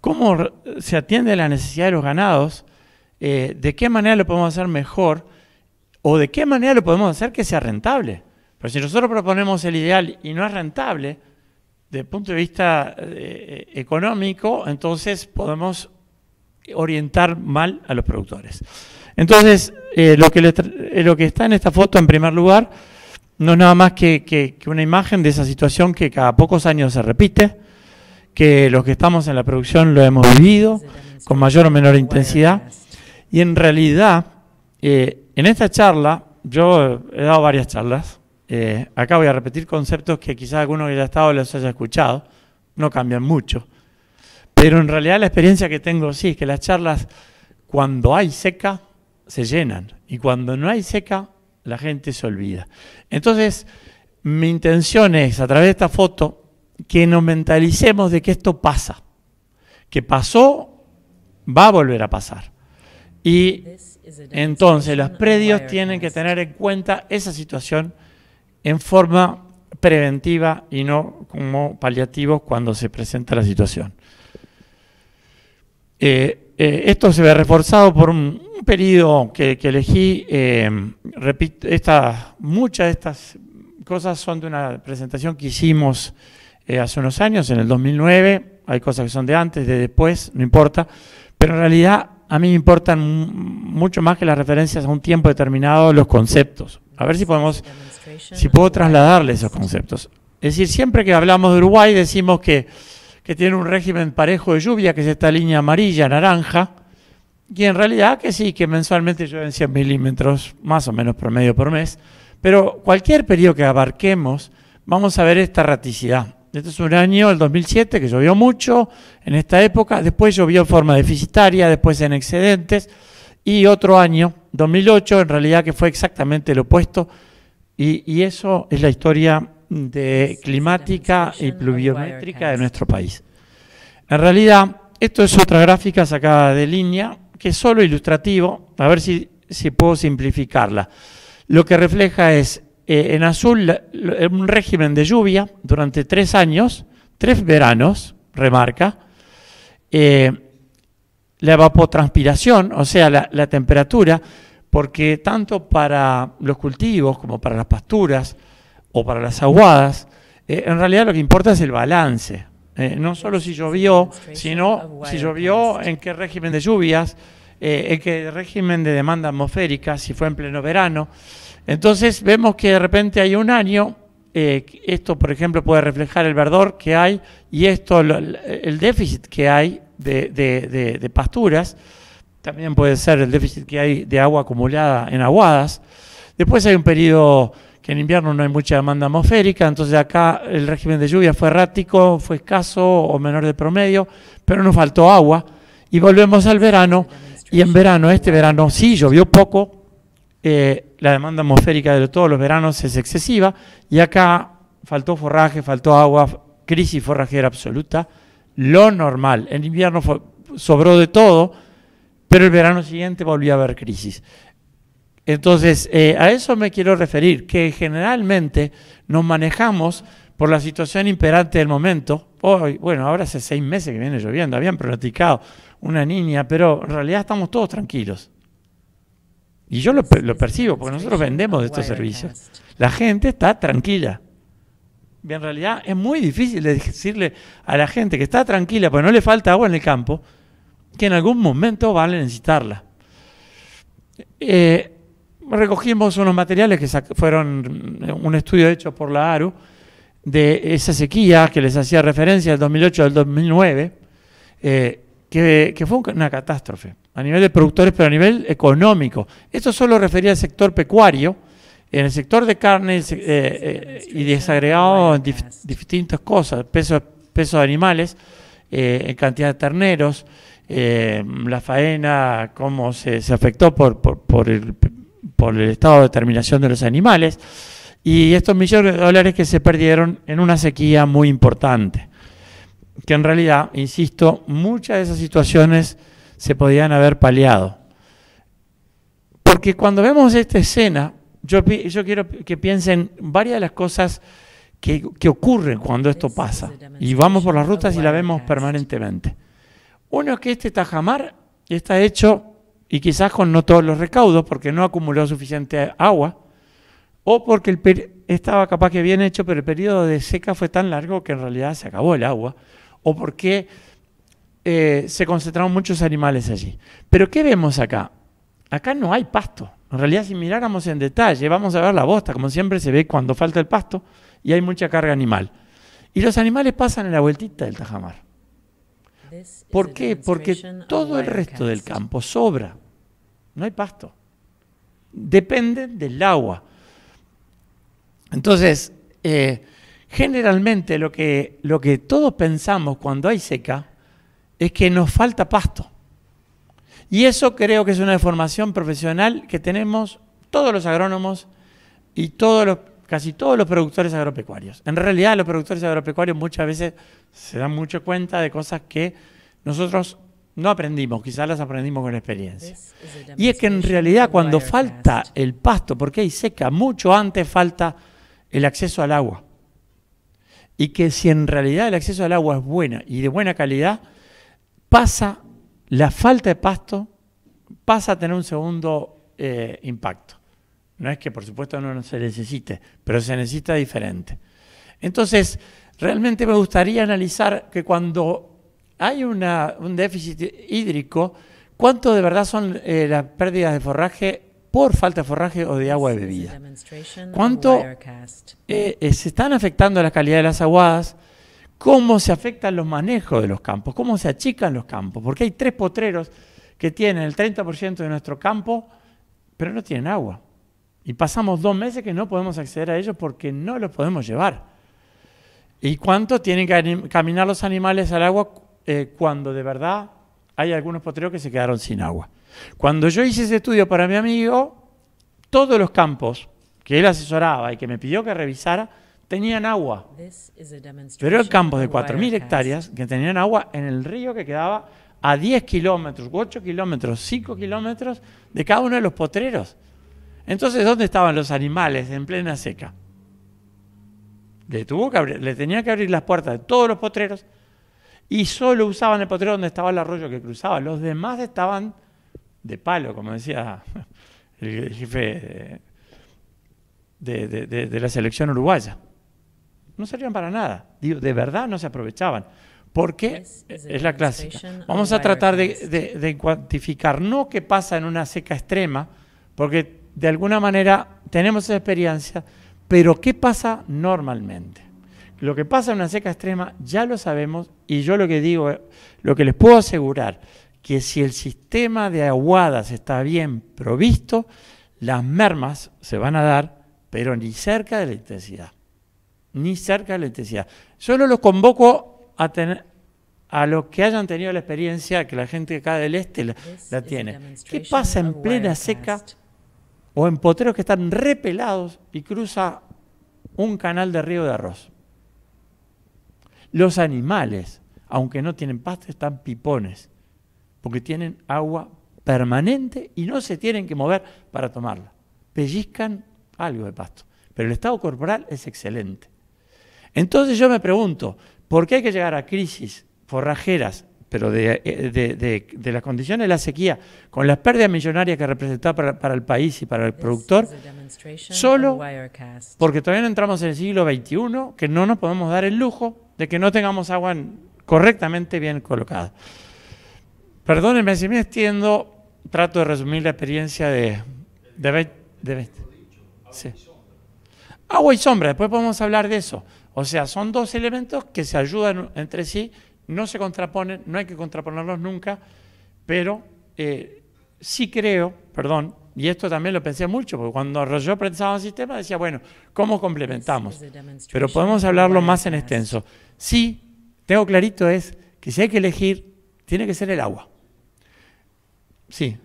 cómo se atiende la necesidad de los ganados, eh, de qué manera lo podemos hacer mejor o de qué manera lo podemos hacer que sea rentable. Pero si nosotros proponemos el ideal y no es rentable, desde el punto de vista eh, económico, entonces podemos orientar mal a los productores. Entonces, eh, lo, que lo que está en esta foto en primer lugar no es nada más que, una imagen de esa situación que cada pocos años se repite, que los que estamos en la producción lo hemos vivido con mayor o menor intensidad. Y en realidad, eh, en esta charla, yo he dado varias charlas, eh, acá voy a repetir conceptos que quizás alguno que ya estado los haya escuchado, no cambian mucho. Pero en realidad la experiencia que tengo sí es que las charlas, cuando hay seca, se llenan. Y cuando no hay seca, la gente se olvida. Entonces, mi intención es, a través de esta foto, que nos mentalicemos de que esto pasa, que pasó, va a volver a pasar. Y entonces los predios tienen que tener en cuenta esa situación en forma preventiva y no como paliativo cuando se presenta la situación. Eh, eh, esto se ve reforzado por un, periodo que, elegí, eh, repito, muchas de estas cosas son de una presentación que hicimos eh, hace unos años, en el 2009, hay cosas que son de antes, de después, no importa, pero en realidad a mí me importan mucho más que las referencias a un tiempo determinado, los conceptos. A ver si podemos, si puedo trasladarle esos conceptos. Es decir, siempre que hablamos de Uruguay decimos que, que tiene un régimen parejo de lluvia, que es esta línea amarilla, naranja, y en realidad que sí, que mensualmente llueven 100 milímetros, más o menos promedio por mes, pero cualquier periodo que abarquemos, vamos a ver esta raticidad. Este es un año, el 2007, que llovió mucho en esta época, después llovió en forma deficitaria, después en excedentes, y otro año, 2008, en realidad que fue exactamente lo opuesto, y, eso es la historia de climática y pluviométrica de nuestro país. En realidad, esto es otra gráfica sacada de línea, que es solo ilustrativo, a ver si, si puedo simplificarla. Lo que refleja es eh, en azul eh, un régimen de lluvia durante tres años, tres veranos, remarca, eh, la evapotranspiración, o sea, la, temperatura, porque tanto para los cultivos como para las pasturas o para las aguadas, en realidad lo que importa es el balance. Eh, no solo si llovió, sino ah, si llovió en qué régimen de lluvias, eh, en qué régimen de demanda atmosférica, si fue en pleno verano. Entonces vemos que de repente hay un año, eh, esto por ejemplo puede reflejar el verdor que hay y esto el déficit que hay de, de, de pasturas, también puede ser el déficit que hay de agua acumulada en aguadas. Después hay un periodo que en invierno no hay mucha demanda atmosférica, entonces acá el régimen de lluvia fue errático, fue escaso o menor de promedio, pero nos faltó agua. Y volvemos al verano, y en verano, este verano sí llovió poco, eh, la demanda atmosférica de todos los veranos es excesiva, y acá faltó forraje, faltó agua, crisis forrajera absoluta, lo normal. En invierno sobró de todo, pero el verano siguiente volvió a haber crisis. Entonces, eh, a eso me quiero referir, que generalmente nos manejamos por la situación imperante del momento. Hoy, bueno, ahora hace seis meses que viene lloviendo, habían pronosticado una niña, pero en realidad estamos todos tranquilos. Y yo lo, percibo, porque nosotros vendemos estos servicios. La gente está tranquila. Y en realidad es muy difícil decirle a la gente que está tranquila, porque no le falta agua en el campo, que en algún momento va a necesitarla. Eh, recogimos unos materiales que fueron mm, un estudio hecho por la ARU de esa sequía que les hacía referencia del 2008 al 2009, eh, que, fue una catástrofe a nivel de productores, pero a nivel económico. Esto solo refería al sector pecuario, en el sector de carne eh, eh, y desagregado en distintas cosas, pesos, de animales, en cantidad de terneros, la faena, cómo se, afectó por, por el por el estado de determinación de los animales, y estos millones de dólares que se perdieron en una sequía muy importante, que en realidad, insisto, muchas de esas situaciones se podían haber paliado. Porque cuando vemos esta escena, yo, quiero que piensen varias de las cosas que, que ocurren cuando esto pasa. Y vamos por las rutas y la vemos permanentemente. Uno es que este tajamar está hecho y quizás con no todos los recaudos porque no acumuló suficiente agua o porque el estaba capaz que bien hecho, pero el periodo de seca fue tan largo que en realidad se acabó el agua o porque eh, se concentraron muchos animales allí. Pero ¿qué vemos acá? Acá no hay pasto. En realidad, si miráramos en detalle, vamos a ver la bosta, como siempre se ve cuando falta el pasto y hay mucha carga animal. Y los animales pasan en la vueltita del tajamar. ¿Por qué? Porque todo el resto del campo sobra. No hay pasto. Dependen del agua. Entonces, eh, generalmente lo que, lo que todos pensamos cuando hay seca es que nos falta pasto. Y eso creo que es una deformación profesional que tenemos todos los agrónomos y todos los, casi todos los productores agropecuarios. En realidad los productores agropecuarios muchas veces se dan mucho cuenta de cosas que nosotros no aprendimos, quizás las aprendimos con experiencia. Y es que en realidad cuando falta el pasto, porque hay seca, mucho antes falta el acceso al agua. Y que si en realidad el acceso al agua es buena y de buena calidad, pasa la falta de pasto, pasa a tener un segundo eh, impacto. No es que por supuesto no se necesite, pero se necesita diferente. Entonces, realmente me gustaría analizar que cuando hay un déficit hídrico, ¿cuánto de verdad son eh, las pérdidas de forraje por falta de forraje o de agua de bebida? ¿Cuánto eh, eh, se están afectando la calidad de las aguadas? ¿Cómo se afectan los manejos de los campos? ¿Cómo se achican los campos? Porque hay tres potreros que tienen el 30% de nuestro campo, pero no tienen agua. Y pasamos dos meses que no podemos acceder a ellos porque no los podemos llevar. ¿Y cuánto tienen que caminar los animales al agua eh, cuando de verdad hay algunos potreros que se quedaron sin agua. Cuando yo hice ese estudio para mi amigo, todos los campos que él asesoraba y que me pidió que revisara tenían agua. Pero eran campos de 4.000 hectáreas que tenían agua en el río que quedaba a 10 kilómetros, 8 kilómetros, 5 kilómetros de cada uno de los potreros. Entonces, ¿dónde estaban los animales en plena seca? Le, tuvo que abrir, le tenía que abrir las puertas de todos los potreros y solo usaban el potrero donde estaba el arroyo que cruzaba. Los demás estaban de palo, como decía [laughs] el jefe de, la selección uruguaya. No servían para nada. de verdad no se aprovechaban. Porque es la clásica. Vamos a tratar de, cuantificar, no qué pasa en una seca extrema, porque de alguna manera tenemos esa experiencia, pero qué pasa normalmente. Lo que pasa en una seca extrema ya lo sabemos y yo lo que digo, lo que les puedo asegurar, que si el sistema de aguadas está bien provisto, las mermas se van a dar, pero ni cerca de la intensidad. Ni cerca de la intensidad. Solo los convoco a tener a los que hayan tenido la experiencia que la gente acá del este la, tiene. ¿Qué pasa en plena seca o en potreros que están repelados y cruza un canal de río de arroz? Los animales, aunque no tienen pasto, están pipones, porque tienen agua permanente y no se tienen que mover para tomarla. Pellizcan algo de pasto, pero el estado corporal es excelente. Entonces yo me pregunto, ¿por qué hay que llegar a crisis forrajeras, pero de, de, las condiciones de la sequía, con las pérdidas millonarias que representaba para, para, el país y para el productor, solo porque todavía no entramos en el siglo XXI, que no nos podemos dar el lujo de que no tengamos agua correctamente bien colocada. Perdónenme si me extiendo, trato de resumir la experiencia de, de, De Agua y sombra, después podemos hablar de eso. O sea, son dos elementos que se ayudan entre sí, no se contraponen, no hay que contraponerlos nunca, pero eh, sí creo, perdón, y esto también lo pensé mucho, porque cuando yo pensaba en sistema decía, bueno, ¿cómo complementamos? Pero podemos hablarlo más en extenso. Sí, tengo clarito es que si hay que elegir, tiene que ser el agua. Sí.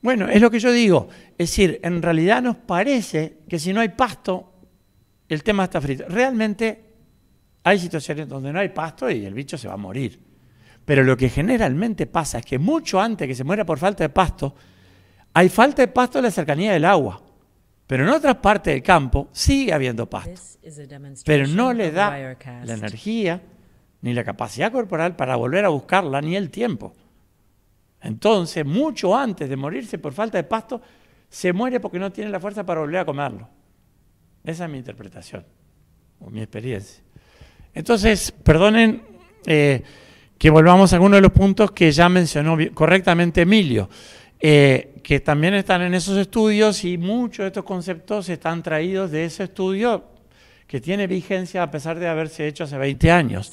Bueno, es lo que yo digo. Es decir, en realidad nos parece que si no hay pasto, el tema está frito. Realmente hay situaciones donde no hay pasto y el bicho se va a morir. Pero lo que generalmente pasa es que mucho antes que se muera por falta de pasto, hay falta de pasto en la cercanía del agua. Pero en otras partes del campo sigue habiendo pasto. Pero no le da la energía, ni la capacidad corporal para volver a buscarla, ni el tiempo. Entonces, mucho antes de morirse por falta de pasto, se muere porque no tiene la fuerza para volver a comerlo. Esa es mi interpretación, o mi experiencia. Entonces, perdonen. Eh, que volvamos a algunos de los puntos que ya mencionó correctamente Emilio, eh, que también están en esos estudios y muchos de estos conceptos están traídos de ese estudio que tiene vigencia a pesar de haberse hecho hace 20 años.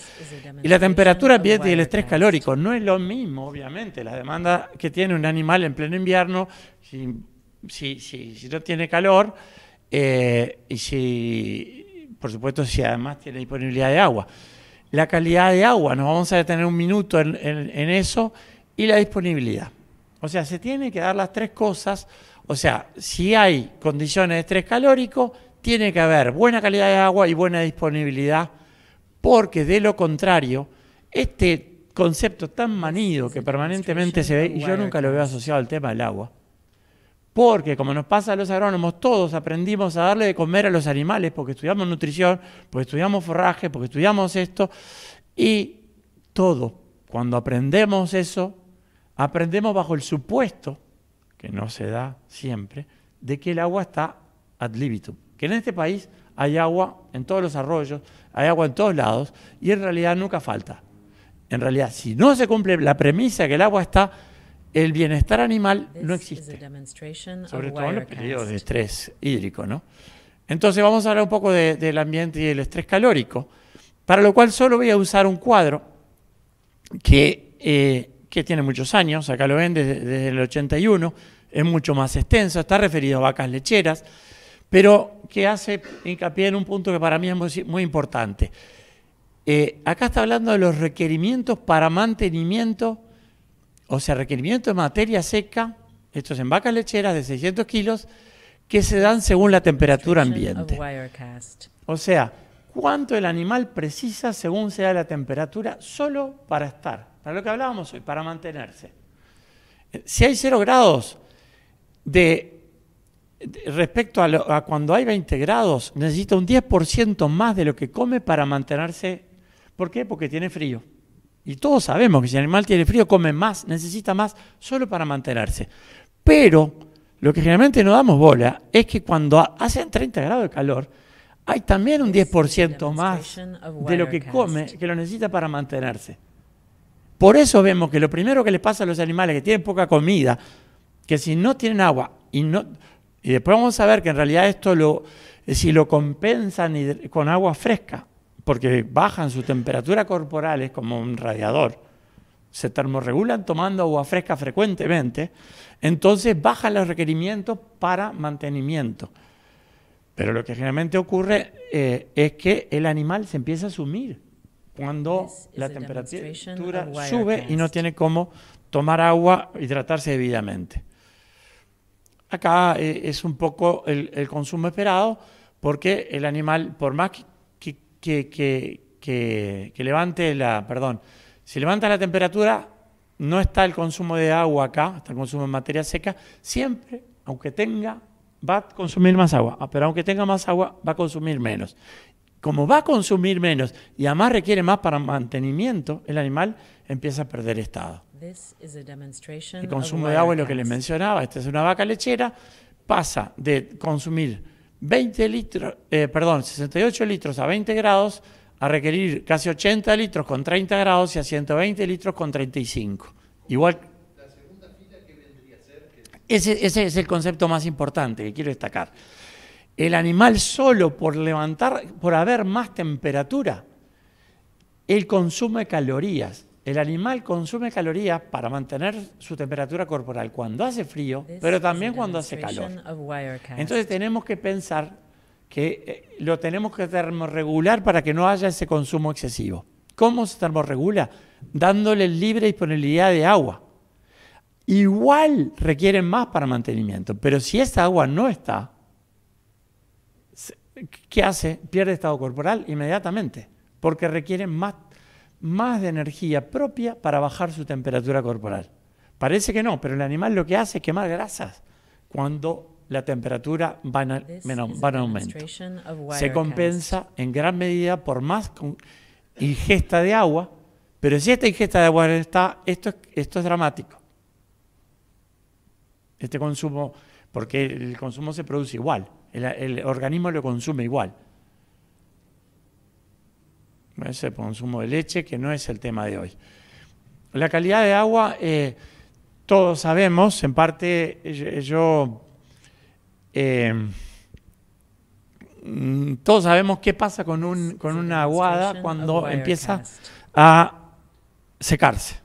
Y la temperatura ambiente y el estrés calórico no es lo mismo, obviamente, la demanda que tiene un animal en pleno invierno, si, no tiene calor, eh, y si, por supuesto, si además tiene disponibilidad de agua la calidad de agua, nos vamos a detener un minuto en, eso, y la disponibilidad. O sea, se tienen que dar las tres cosas. O sea, si hay condiciones de estrés calórico, tiene que haber buena calidad de agua y buena disponibilidad, porque de lo contrario, este concepto tan manido que permanentemente se ve, y yo nunca lo veo asociado al tema del agua, porque como nos pasa a los agrónomos, todos aprendimos a darle de comer a los animales porque estudiamos nutrición, porque estudiamos forraje, porque estudiamos esto. Y todo, cuando aprendemos eso, aprendemos bajo el supuesto, que no se da siempre, de que el agua está ad libitum. Que en este país hay agua en todos los arroyos, hay agua en todos lados y en realidad nunca falta. En realidad, si no se cumple la premisa que el agua está el bienestar animal no existe, sobre todo en los periodos de estrés hídrico. ¿no? Entonces vamos a hablar un poco del ambiente y del estrés calórico, para lo cual solo voy a usar un cuadro que, eh, que tiene muchos años, acá lo ven desde, el 81, es mucho más extenso, está referido a vacas lecheras, pero que hace hincapié en un punto que para mí es muy, importante. Eh, acá está hablando de los requerimientos para mantenimiento o sea, requerimiento de materia seca, es en vacas lecheras de 600 kilos, que se dan según la temperatura ambiente. O sea, cuánto el animal precisa según sea la temperatura solo para estar, para lo que hablábamos hoy, para mantenerse. Eh, si hay 0 grados de, respecto a, a, cuando hay 20 grados, necesita un 10% más de lo que come para mantenerse. ¿Por qué? Porque tiene frío. Y todos sabemos que si el animal tiene frío, come más, necesita más, solo para mantenerse. Pero lo que generalmente no damos bola es que cuando hacen 30 grados de calor, hay también un 10% más de lo que come que lo necesita para mantenerse. Por eso vemos que lo primero que les pasa a los animales que tienen poca comida, que si no tienen agua y no y después vamos a ver que en realidad esto lo si lo compensan con agua fresca porque bajan su temperatura corporal, es como un radiador, se termorregulan tomando agua fresca frecuentemente, entonces bajan los requerimientos para mantenimiento. Pero lo que generalmente ocurre eh, es que el animal se empieza a sumir cuando la temperatura sube y no tiene cómo tomar agua, hidratarse debidamente. Acá eh, es un poco el, el consumo esperado porque el animal, por más que que, que, que, levante la, perdón, si levanta la temperatura, no está el consumo de agua acá, está el consumo de materia seca, siempre, aunque tenga, va a consumir más agua, ah, pero aunque tenga más agua, va a consumir menos. Como va a consumir menos y además requiere más para mantenimiento, el animal empieza a perder estado. El consumo de agua es lo que les mencionaba. Esta es una vaca lechera, pasa de consumir 20 litros, eh, perdón, 68 litros a 20 grados a requerir casi 80 litros con 30 grados y a 120 litros con 35. Igual. ¿La segunda fila que vendría a ser? Ese, ese es el concepto más importante que quiero destacar. El animal solo por levantar, por haber más temperatura, él consume calorías. El animal consume calorías para mantener su temperatura corporal cuando hace frío, pero también cuando hace calor. Entonces tenemos que pensar que eh, lo tenemos que termorregular para que no haya ese consumo excesivo. ¿Cómo se termorregula? Dándole libre disponibilidad de agua. Igual requieren más para mantenimiento, pero si esa agua no está, ¿qué hace? Pierde estado corporal inmediatamente, porque requieren más más de energía propia para bajar su temperatura corporal. Parece que no, pero el animal lo que hace es quemar grasas cuando la temperatura va a va aumento. Se compensa en gran medida por más ingesta de agua, pero si esta ingesta de agua está, esto, es dramático. Este consumo, porque el consumo se produce igual, el organismo lo consume igual ese el consumo de leche, que no es el tema de hoy. La calidad de agua, eh, todos sabemos, en parte eh, yo... Eh, todos sabemos qué pasa con, un, con una aguada cuando empieza a secarse.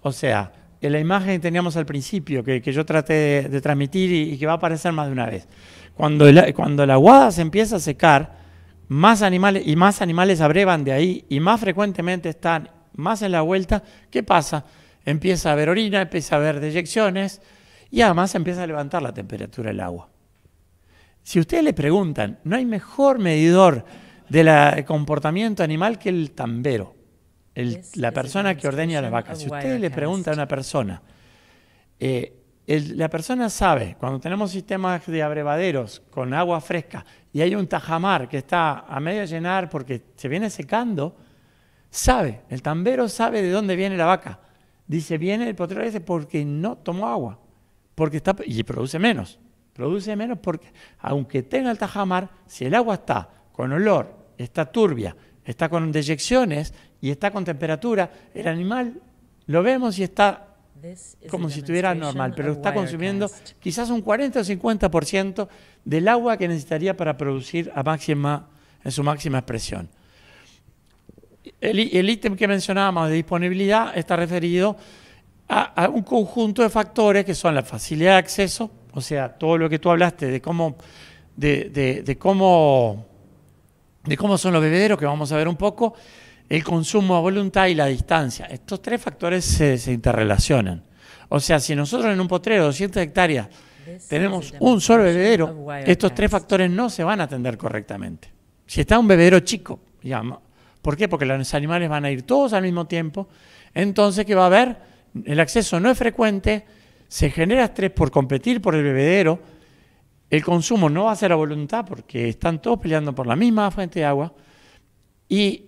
O sea, en la imagen que teníamos al principio, que, yo traté de, transmitir y, que va a aparecer más de una vez. Cuando, cuando la aguada se empieza a secar, más animales y más animales abrevan de ahí y más frecuentemente están más en la vuelta, ¿qué pasa? Empieza a haber orina, empieza a haber deyecciones y además empieza a levantar la temperatura del agua. Si ustedes le preguntan, no hay mejor medidor del comportamiento animal que el tambero, la persona que ordeña las vacas. Si ustedes le preguntan a una persona, eh, la persona sabe, cuando tenemos sistemas de abrevaderos con agua fresca y hay un tajamar que está a medio llenar porque se viene secando, sabe, el tambero sabe de dónde viene la vaca. Dice, viene el potrero ese porque no tomó agua, porque está, y produce menos. Produce menos porque, aunque tenga el tajamar, si el agua está con olor, está turbia, está con deyecciones y está con temperatura, el animal lo vemos y está como si estuviera normal, pero está consumiendo quizás un 40 o 50% del agua que necesitaría para producir a máxima, en su máxima expresión. El ítem que mencionábamos de disponibilidad está referido a, un conjunto de factores que son la facilidad de acceso, o sea, todo lo que tú hablaste de cómo, de cómo, de cómo son los bebederos, que vamos a ver un poco, el consumo a voluntad y la distancia. Estos tres factores se, interrelacionan. O sea, si nosotros en un potrero de 200 hectáreas tenemos un solo bebedero, estos tres factores no se van a atender correctamente. Si está un bebedero chico, ¿por qué? Porque los animales van a ir todos al mismo tiempo, entonces ¿qué va a haber? El acceso no es frecuente, se genera estrés por competir por el bebedero, el consumo no va a ser a voluntad porque están todos peleando por la misma fuente de agua y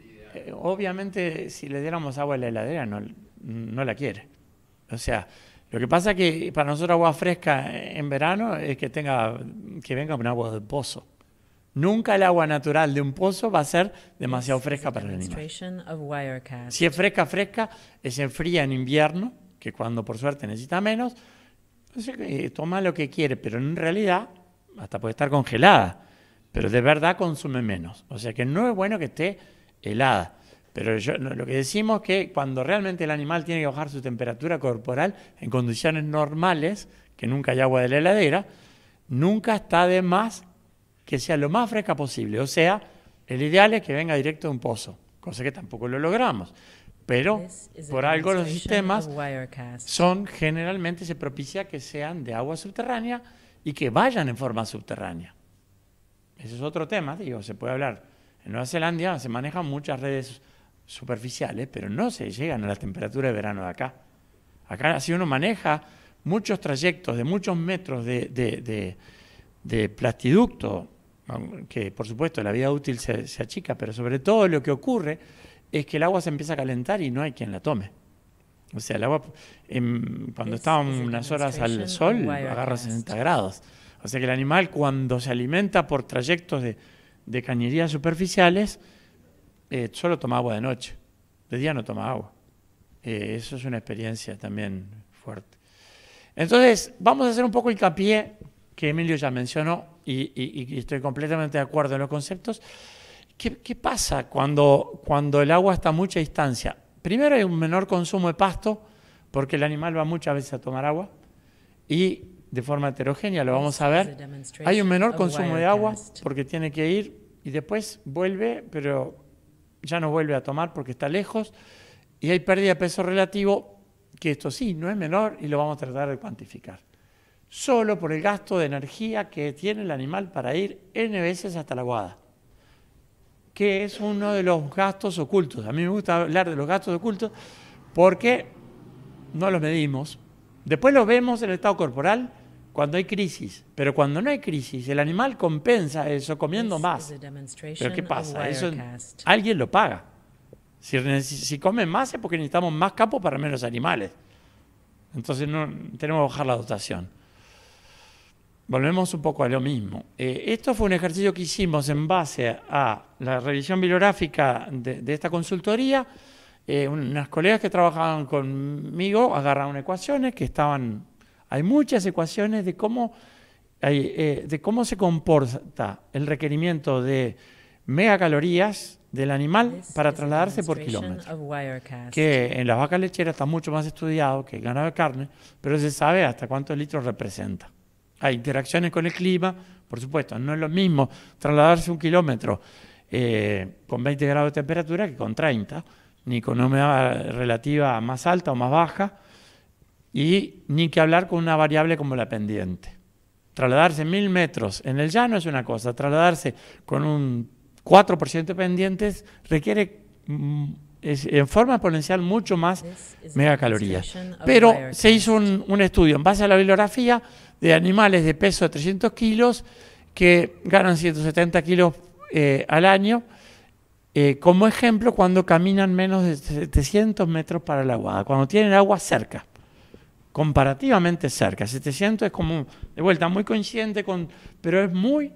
obviamente si le diéramos agua a la heladera no, la quiere. O sea, lo que pasa es que para nosotros agua fresca en verano es que, tenga, que venga un agua del pozo. Nunca el agua natural de un pozo va a ser demasiado fresca para el animal. Si es fresca, fresca, es eh, enfría en invierno, que cuando por suerte necesita menos, eh, toma lo que quiere, pero en realidad hasta puede estar congelada, pero de verdad consume menos. O sea que no es bueno que esté helada. Pero lo que decimos es que cuando realmente el animal tiene que bajar su temperatura corporal en condiciones normales, que nunca hay agua de la heladera, nunca está de más que sea lo más fresca posible. O sea, el ideal es que venga directo de un pozo, cosa que tampoco lo logramos. Pero por algo los sistemas son generalmente se propicia que sean de agua subterránea y que vayan en forma subterránea. Ese es otro tema, digo, se puede hablar en Nueva Zelanda se manejan muchas redes superficiales, pero no se llegan a la temperatura de verano de acá. Acá si uno maneja muchos trayectos de muchos metros de, plastiducto, que por supuesto la vida útil se, achica, pero sobre todo lo que ocurre es que el agua se empieza a calentar y no hay quien la tome. O sea, el agua, cuando está unas horas al sol, agarra 60 grados. O sea que el animal cuando se alimenta por trayectos de de cañerías superficiales, eh, solo toma agua de noche. De día no toma agua. Eh, eso es una experiencia también fuerte. Entonces, vamos a hacer un poco el hincapié, que Emilio ya mencionó, y, estoy completamente de acuerdo en los conceptos. ¿Qué, pasa cuando, cuando el agua está a mucha distancia? Primero hay un menor consumo de pasto, porque el animal va muchas veces a tomar agua, y de forma heterogénea, lo vamos a ver. Hay un menor consumo de agua porque tiene que ir y después vuelve, pero ya no vuelve a tomar porque está lejos y hay pérdida de peso relativo, que esto sí, no es menor y lo vamos a tratar de cuantificar. Solo por el gasto de energía que tiene el animal para ir N veces hasta la guada, que es uno de los gastos ocultos. A mí me gusta hablar de los gastos ocultos porque no los medimos. Después los vemos en el estado corporal cuando hay crisis. Pero cuando no hay crisis, el animal compensa eso comiendo más. Pero ¿qué pasa? Eso, alguien lo paga. Si, si comen más es porque necesitamos más capos para menos animales. Entonces no, tenemos que bajar la dotación. Volvemos un poco a lo mismo. Eh, esto fue un ejercicio que hicimos en base a la revisión bibliográfica de, esta consultoría. Eh, unas colegas que trabajaban conmigo agarraron ecuaciones que estaban hay muchas ecuaciones de cómo, eh, eh, de cómo se comporta el requerimiento de megacalorías del animal para trasladarse por kilómetro. Que en las vacas lecheras está mucho más estudiado que el ganado de carne, pero se sabe hasta cuántos litros representa. Hay interacciones con el clima, por supuesto, no es lo mismo trasladarse un kilómetro eh, con 20 grados de temperatura que con 30, ni con una humedad relativa más alta o más baja, y ni que hablar con una variable como la pendiente. Trasladarse mil metros en el llano es una cosa, trasladarse con un 4% de pendientes requiere mm, en forma exponencial mucho más megacalorías. Pero se hizo un, estudio en base a la bibliografía de animales de peso de 300 kilos que ganan 170 kilos eh, al año, eh, como ejemplo cuando caminan menos de 700 metros para el agua, cuando tienen agua cerca comparativamente cerca. 700 es como, de vuelta, muy consciente, con, pero es muy,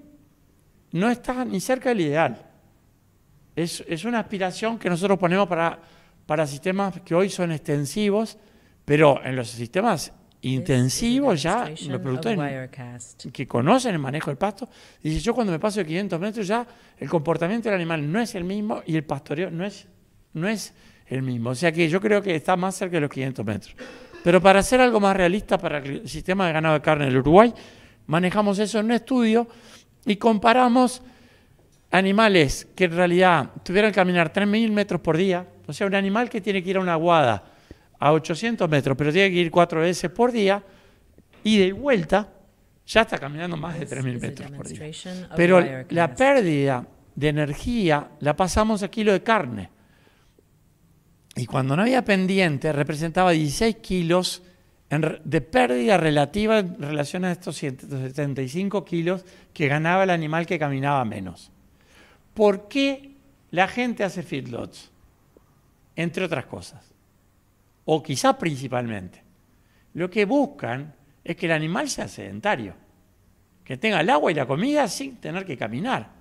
no está ni cerca del ideal. Es, una aspiración que nosotros ponemos para, para sistemas que hoy son extensivos, pero en los sistemas intensivos ya, los productores que conocen el manejo del pasto, y yo cuando me paso de 500 metros ya el comportamiento del animal no es el mismo y el pastoreo no es, no es el mismo. O sea que yo creo que está más cerca de los 500 metros. Pero para hacer algo más realista para el sistema de ganado de carne del Uruguay, manejamos eso en un estudio y comparamos animales que en realidad tuvieran que caminar 3.000 metros por día, o sea, un animal que tiene que ir a una aguada a 800 metros, pero tiene que ir cuatro veces por día, y de vuelta, ya está caminando más de 3.000 metros por día. Pero la pérdida de energía la pasamos a kilo de carne y cuando no había pendiente representaba 16 kilos de pérdida relativa en relación a estos 75 kilos que ganaba el animal que caminaba menos. ¿Por qué la gente hace feedlots? Entre otras cosas, o quizá principalmente. Lo que buscan es que el animal sea sedentario, que tenga el agua y la comida sin tener que caminar.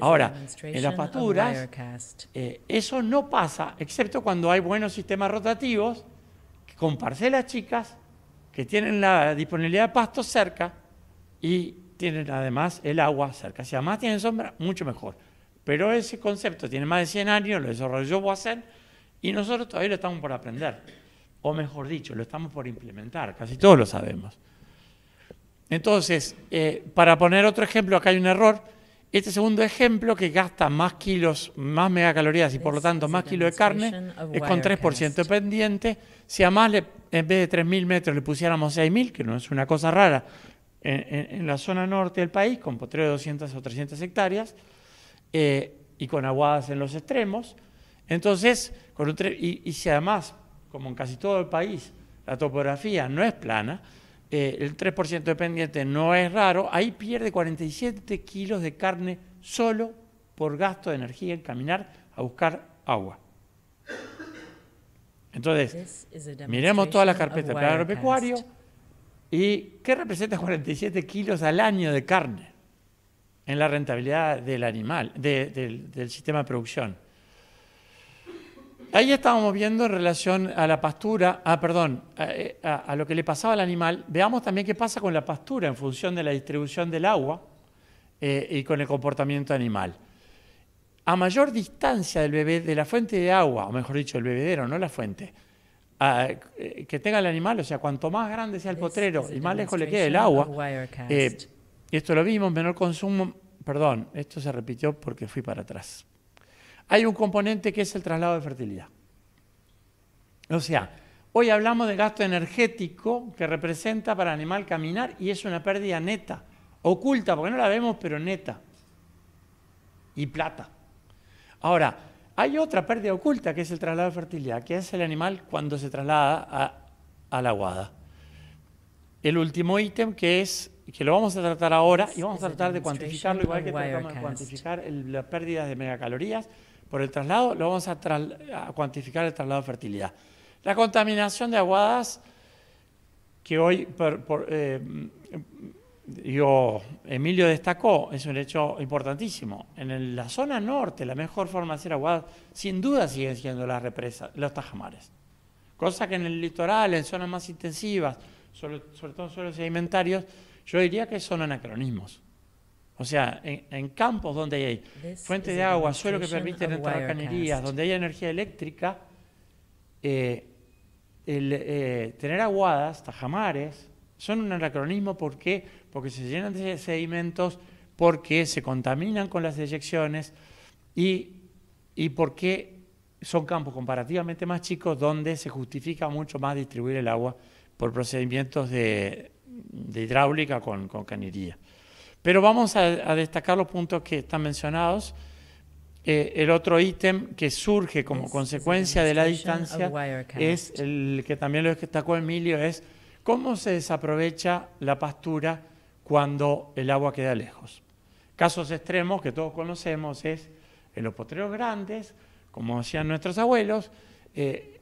Ahora, en las pasturas, eh, eso no pasa, excepto cuando hay buenos sistemas rotativos con parcelas chicas que tienen la disponibilidad de pastos cerca y tienen además el agua cerca. Si además tienen sombra, mucho mejor. Pero ese concepto tiene más de 100 años, lo desarrolló Boisset, y nosotros todavía lo estamos por aprender. O mejor dicho, lo estamos por implementar, casi todos lo sabemos. Entonces, eh, para poner otro ejemplo, acá hay un error este segundo ejemplo, que gasta más kilos, más megacalorías y por lo tanto más kilo de carne, es con 3% de pendiente. Si además en vez de 3.000 metros le pusiéramos 6.000, que no es una cosa rara, en, la zona norte del país, con potrero de 200 o 300 hectáreas, eh, y con aguadas en los extremos, entonces, y si además, como en casi todo el país, la topografía no es plana, eh, el 3% de pendiente no es raro, ahí pierde 47 kilos de carne solo por gasto de energía en caminar a buscar agua. Entonces, miremos toda la carpeta del agropecuario y qué representa 47 kilos al año de carne en la rentabilidad del animal, del sistema de producción. Ahí estábamos viendo en relación a la pastura, ah, perdón, eh, a, lo que le pasaba al animal. Veamos también qué pasa con la pastura en función de la distribución del agua eh, y con el comportamiento animal. A mayor distancia del bebé, de la fuente de agua, o mejor dicho, el bebedero, no la fuente, ah, eh, que tenga el animal, o sea, cuanto más grande sea el potrero y más lejos le quede el agua, esto lo vimos, menor consumo, perdón, esto se repitió porque fui para atrás hay un componente que es el traslado de fertilidad. O sea, hoy hablamos de gasto energético que representa para el animal caminar y es una pérdida neta, oculta, porque no la vemos, pero neta. Y plata. Ahora, hay otra pérdida oculta que es el traslado de fertilidad, que es el animal cuando se traslada a, la guada. El último ítem que es que lo vamos a tratar ahora y vamos a tratar de cuantificarlo igual que tratamos de cuantificar las pérdidas de megacalorías por el traslado, lo vamos a, cuantificar el traslado de fertilidad. La contaminación de aguadas, que hoy eh, Emilio destacó, es un hecho importantísimo. En la zona norte, la mejor forma de hacer aguadas, sin duda siguen siendo las represas, los tajamares. Cosa que en el litoral, en zonas más intensivas, sobre, sobre todo en suelos sedimentarios, yo diría que son anacronismos. O sea, en, campos donde hay fuente de agua, suelo que permite entrar canerías, donde hay energía eléctrica, eh, eh, tener aguadas, tajamares, son un anacronismo ¿por porque se llenan de sedimentos, porque se contaminan con las eyecciones y, y porque son campos comparativamente más chicos donde se justifica mucho más distribuir el agua por procedimientos de, hidráulica con, con canería. Pero vamos a, destacar los puntos que están mencionados. Eh, el otro ítem que surge como consecuencia de la distancia es el que también lo destacó Emilio, es cómo se desaprovecha la pastura cuando el agua queda lejos. Casos extremos que todos conocemos es en los potreros grandes, como hacían nuestros abuelos, eh,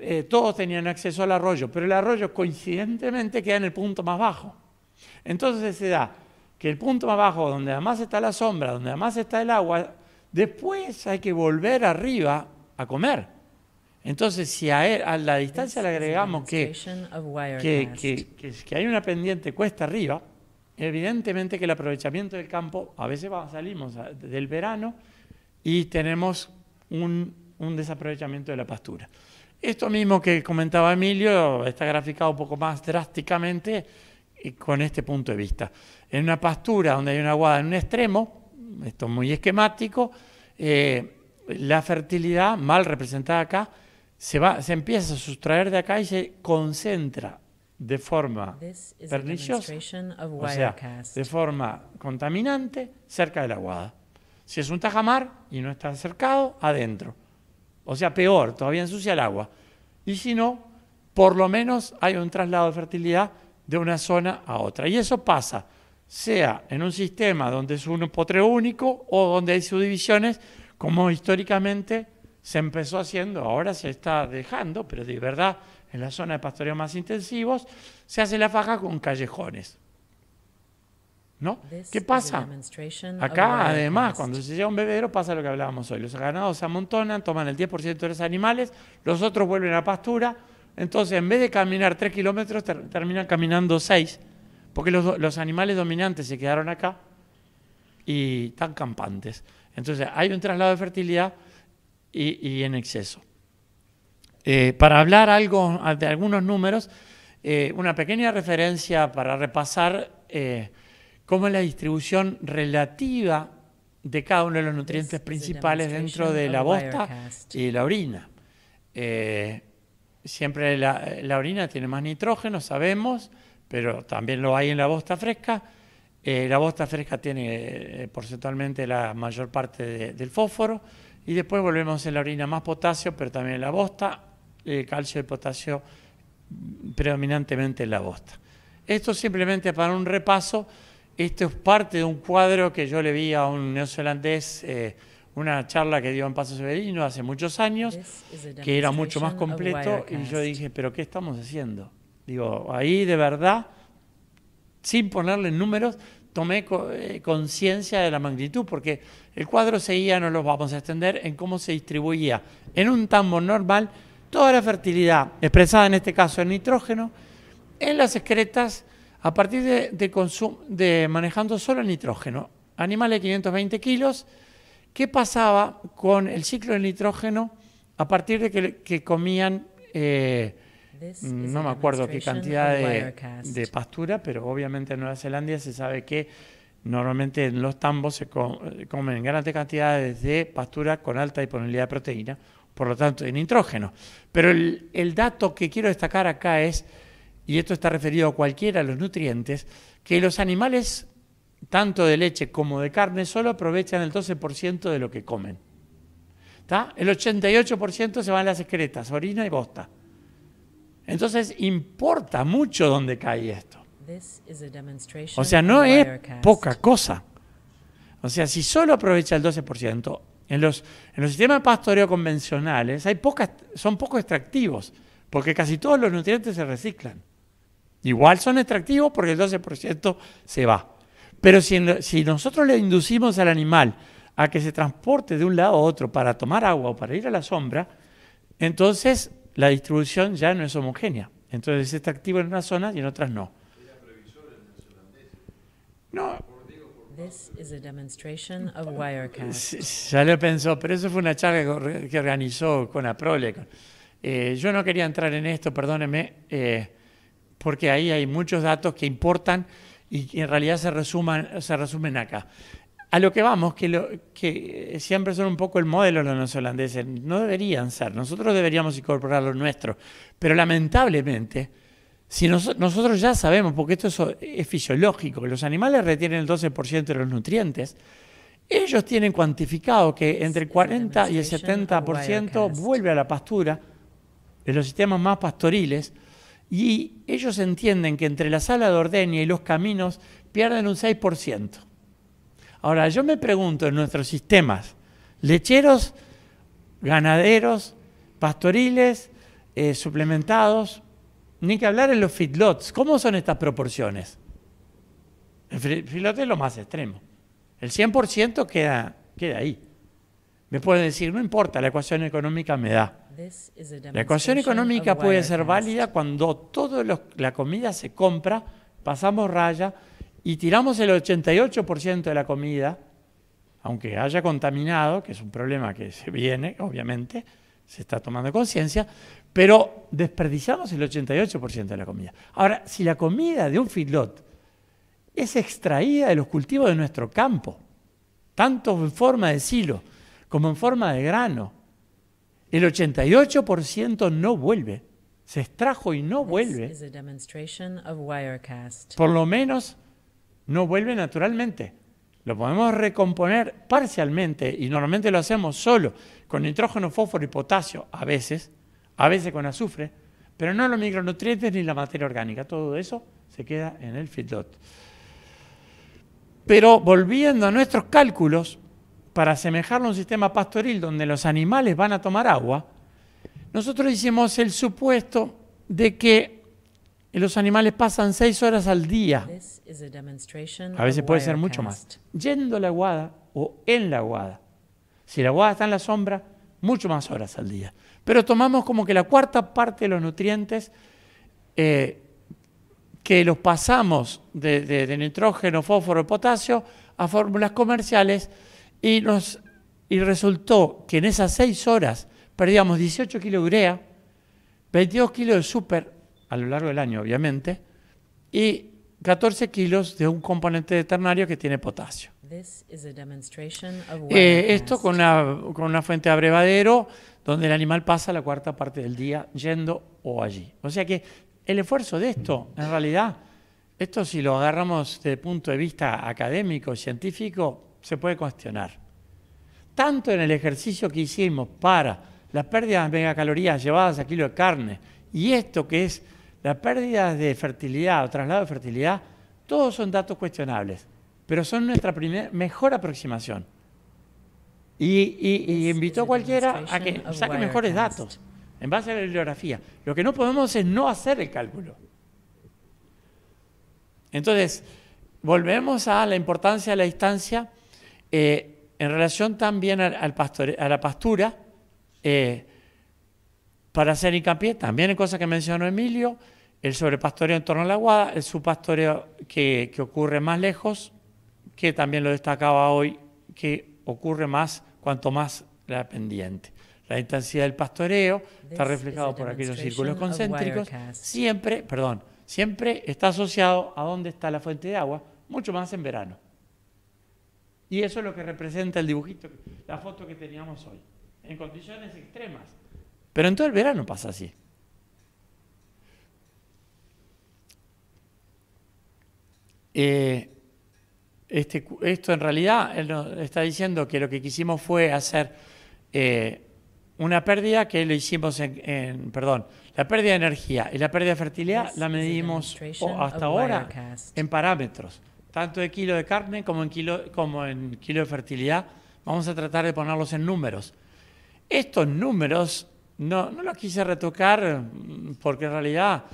eh, todos tenían acceso al arroyo, pero el arroyo coincidentemente queda en el punto más bajo. Entonces se da que el punto más bajo, donde además está la sombra, donde además está el agua, después hay que volver arriba a comer. Entonces, si a, la distancia le agregamos que, que, hay una pendiente cuesta arriba, evidentemente que el aprovechamiento del campo, a veces salimos del verano y tenemos un desaprovechamiento de la pastura. Esto mismo que comentaba Emilio está graficado un poco más drásticamente con este punto de vista en una pastura donde hay una aguada en un extremo, esto es muy esquemático, eh, la fertilidad mal representada acá se, va, se empieza a sustraer de acá y se concentra de forma perniciosa, de forma contaminante cerca de la aguada. Si es un tajamar y no está cercado, adentro. O sea, peor, todavía ensucia el agua. Y si no, por lo menos hay un traslado de fertilidad de una zona a otra. Y eso pasa sea en un sistema donde es un potre único o donde hay subdivisiones, como históricamente se empezó haciendo, ahora se está dejando, pero de verdad en la zona de pastoreo más intensivos, se hace la faja con callejones. ¿No? ¿Qué pasa? Acá, además, cuando se llega un bebedero, pasa lo que hablábamos hoy. Los ganados se amontonan, toman el 10% de los animales, los otros vuelven a pastura. Entonces, en vez de caminar 3 kilómetros, terminan caminando 6 porque los, animales dominantes se quedaron acá y tan campantes. Entonces hay un traslado de fertilidad y, en exceso. Eh, para hablar algo ah, de algunos números, eh, una pequeña referencia para repasar eh, cómo es la distribución relativa de cada uno de los nutrientes principales dentro de la bosta y la orina. siempre la orina tiene más nitrógeno, sabemos, pero también lo hay en la bosta fresca. Eh, la bosta fresca tiene eh, porcentualmente la mayor parte del fósforo y después volvemos en la orina más potasio, pero también en la bosta, eh, calcio y potasio predominantemente en la bosta. Esto simplemente para un repaso, esto es parte de un cuadro que yo le vi a un neozelandés, una charla que dio en Paso Severino hace muchos años, que era mucho más completo y yo dije, pero ¿qué estamos haciendo? Digo, ahí de verdad, sin ponerle números, tomé eh, conciencia de la magnitud, porque el cuadro seguía, no los vamos a extender, en cómo se distribuía en un tambo normal toda la fertilidad, expresada en este caso en nitrógeno, en las excretas, a partir de, de, de manejando solo el nitrógeno. Animales de 520 kilos, ¿qué pasaba con el ciclo del nitrógeno a partir de que, comían... Eh, Mm, no me acuerdo qué cantidad de, pastura, pero obviamente en Nueva Zelanda se sabe que normalmente en los tambos se eh, comen grandes cantidades de pastura con alta disponibilidad de proteína, por lo tanto de nitrógeno. Pero el, dato que quiero destacar acá es, y esto está referido a cualquiera de los nutrientes, que los animales, tanto de leche como de carne, solo aprovechan el 12% de lo que comen. ¿Está? El 88% se van a las excretas, orina y bosta. Entonces importa mucho dónde cae esto. O sea, no es poca cosa. O sea, si solo aprovecha el 12%, en los, en los sistemas pastoreo convencionales hay pocas, son poco extractivos, porque casi todos los nutrientes se reciclan. Igual son extractivos porque el 12% se va. Pero si nosotros le inducimos al animal a que se transporte de un lado a otro para tomar agua o para ir a la sombra, entonces la distribución ya no es homogénea. Entonces está activo en unas zonas y en otras no. No. This Ya lo pensó, pero eso fue una charla que organizó con Aprole. Eh, yo no quería entrar en esto, perdóneme, eh, porque ahí hay muchos datos que importan y en realidad se, resuman, se resumen acá a lo que vamos, que, lo, que siempre son un poco el modelo los neozelandeses, no deberían ser, nosotros deberíamos incorporar lo nuestro, pero lamentablemente, si nosotros ya sabemos, porque esto es, fisiológico, que los animales retienen el 12% de los nutrientes, ellos tienen cuantificado que entre el 40 y el 70% vuelve a la pastura, en los sistemas más pastoriles, y ellos entienden que entre la sala de ordeña y los caminos pierden un 6%. Ahora, yo me pregunto en nuestros sistemas, lecheros, ganaderos, pastoriles, eh, suplementados, ni que hablar en los feedlots, ¿cómo son estas proporciones? El feedlot es lo más extremo. El 100% queda, queda ahí. Me pueden decir, no importa, la ecuación económica me da. La ecuación económica puede ser válida cuando toda la comida se compra, pasamos raya, y tiramos el 88% de la comida, aunque haya contaminado, que es un problema que se viene, obviamente, se está tomando conciencia, pero desperdiciamos el 88% de la comida. Ahora, si la comida de un filot es extraída de los cultivos de nuestro campo, tanto en forma de silo como en forma de grano, el 88% no vuelve, se extrajo y no vuelve. Por lo menos no vuelve naturalmente. Lo podemos recomponer parcialmente y normalmente lo hacemos solo, con nitrógeno, fósforo y potasio, a veces, a veces con azufre, pero no los micronutrientes ni la materia orgánica. Todo eso se queda en el feedlot. Pero volviendo a nuestros cálculos, para asemejarlo a un sistema pastoril donde los animales van a tomar agua, nosotros hicimos el supuesto de que y los animales pasan seis horas al día. A veces puede ser mucho más. Yendo a la aguada o en la aguada. Si la aguada está en la sombra, mucho más horas al día. Pero tomamos como que la cuarta parte de los nutrientes eh, que los pasamos de, nitrógeno, fósforo potasio a fórmulas comerciales y, nos, y resultó que en esas seis horas perdíamos 18 kilos de urea, 22 kilos de super a lo largo del año, obviamente, y 14 kilos de un componente de ternario que tiene potasio. Eh, esto con una, con una fuente de abrevadero donde el animal pasa la cuarta parte del día yendo o allí. O sea que el esfuerzo de esto, en realidad, esto si lo agarramos desde el punto de vista académico, científico, se puede cuestionar. Tanto en el ejercicio que hicimos para las pérdidas de megacalorías llevadas a kilo de carne y esto que es la pérdida de fertilidad o traslado de fertilidad, todos son datos cuestionables, pero son nuestra mejor aproximación. Y, invito a cualquiera a que saque mejores datos en base a la bibliografía. Lo que no podemos es no hacer el cálculo. Entonces, volvemos a la importancia de la distancia eh, en relación también al, a la pastura. Eh, para hacer hincapié también en cosas que mencionó Emilio, el sobrepastoreo en torno a la aguada, el subpastoreo que, que ocurre más lejos, que también lo destacaba hoy, que ocurre más cuanto más la pendiente. La intensidad del pastoreo está reflejado por aquellos círculos concéntricos. Siempre, perdón, siempre está asociado a dónde está la fuente de agua, mucho más en verano. Y eso es lo que representa el dibujito, la foto que teníamos hoy. En condiciones extremas, pero en todo el verano pasa así. Eh, este, esto en realidad nos está diciendo que lo que quisimos fue hacer eh, una pérdida que lo hicimos en, perdón, la pérdida de energía y la pérdida de fertilidad la medimos hasta ahora en parámetros, tanto de kilo de carne como en kilo, como en kilo de fertilidad. Vamos a tratar de ponerlos en números. Estos números no, no lo quise retocar mm, porque en realidad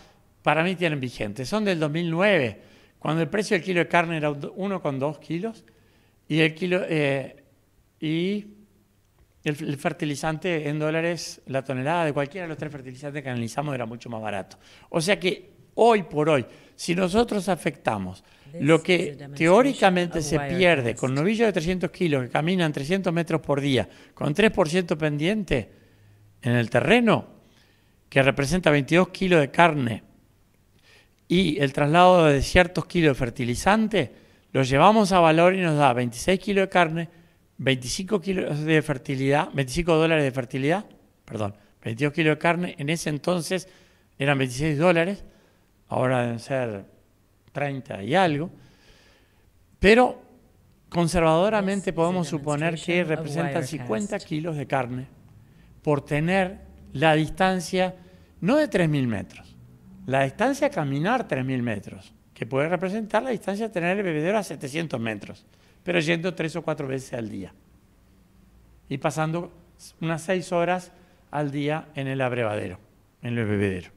para mí tienen vigente. Son del 2009, cuando el precio del kilo de carne era 1,2 kilos y el kilo eh, y el, el, fertilizante en dólares, la tonelada de cualquiera de los tres fertilizantes que analizamos era mucho más barato. O sea que hoy por hoy, si nosotros afectamos lo que teóricamente se pierde con novillos de 300 kilos que caminan 300 metros por día, con 3% pendiente, en el terreno, que representa 22 kilos de carne, y el traslado de ciertos kilos de fertilizante, los llevamos a valor y nos da 26 kilos de carne, 25 kilos de fertilidad, 25 dólares de fertilidad, perdón, 22 kilos de carne, en ese entonces eran 26 dólares, ahora deben ser 30 y algo, pero conservadoramente podemos suponer que representan 50 kilos de carne por tener la distancia, no de 3.000 metros, la distancia a caminar 3.000 metros, que puede representar la distancia a tener el bebedero a 700 metros, pero yendo tres o cuatro veces al día y pasando unas seis horas al día en el abrevadero, en el bebedero.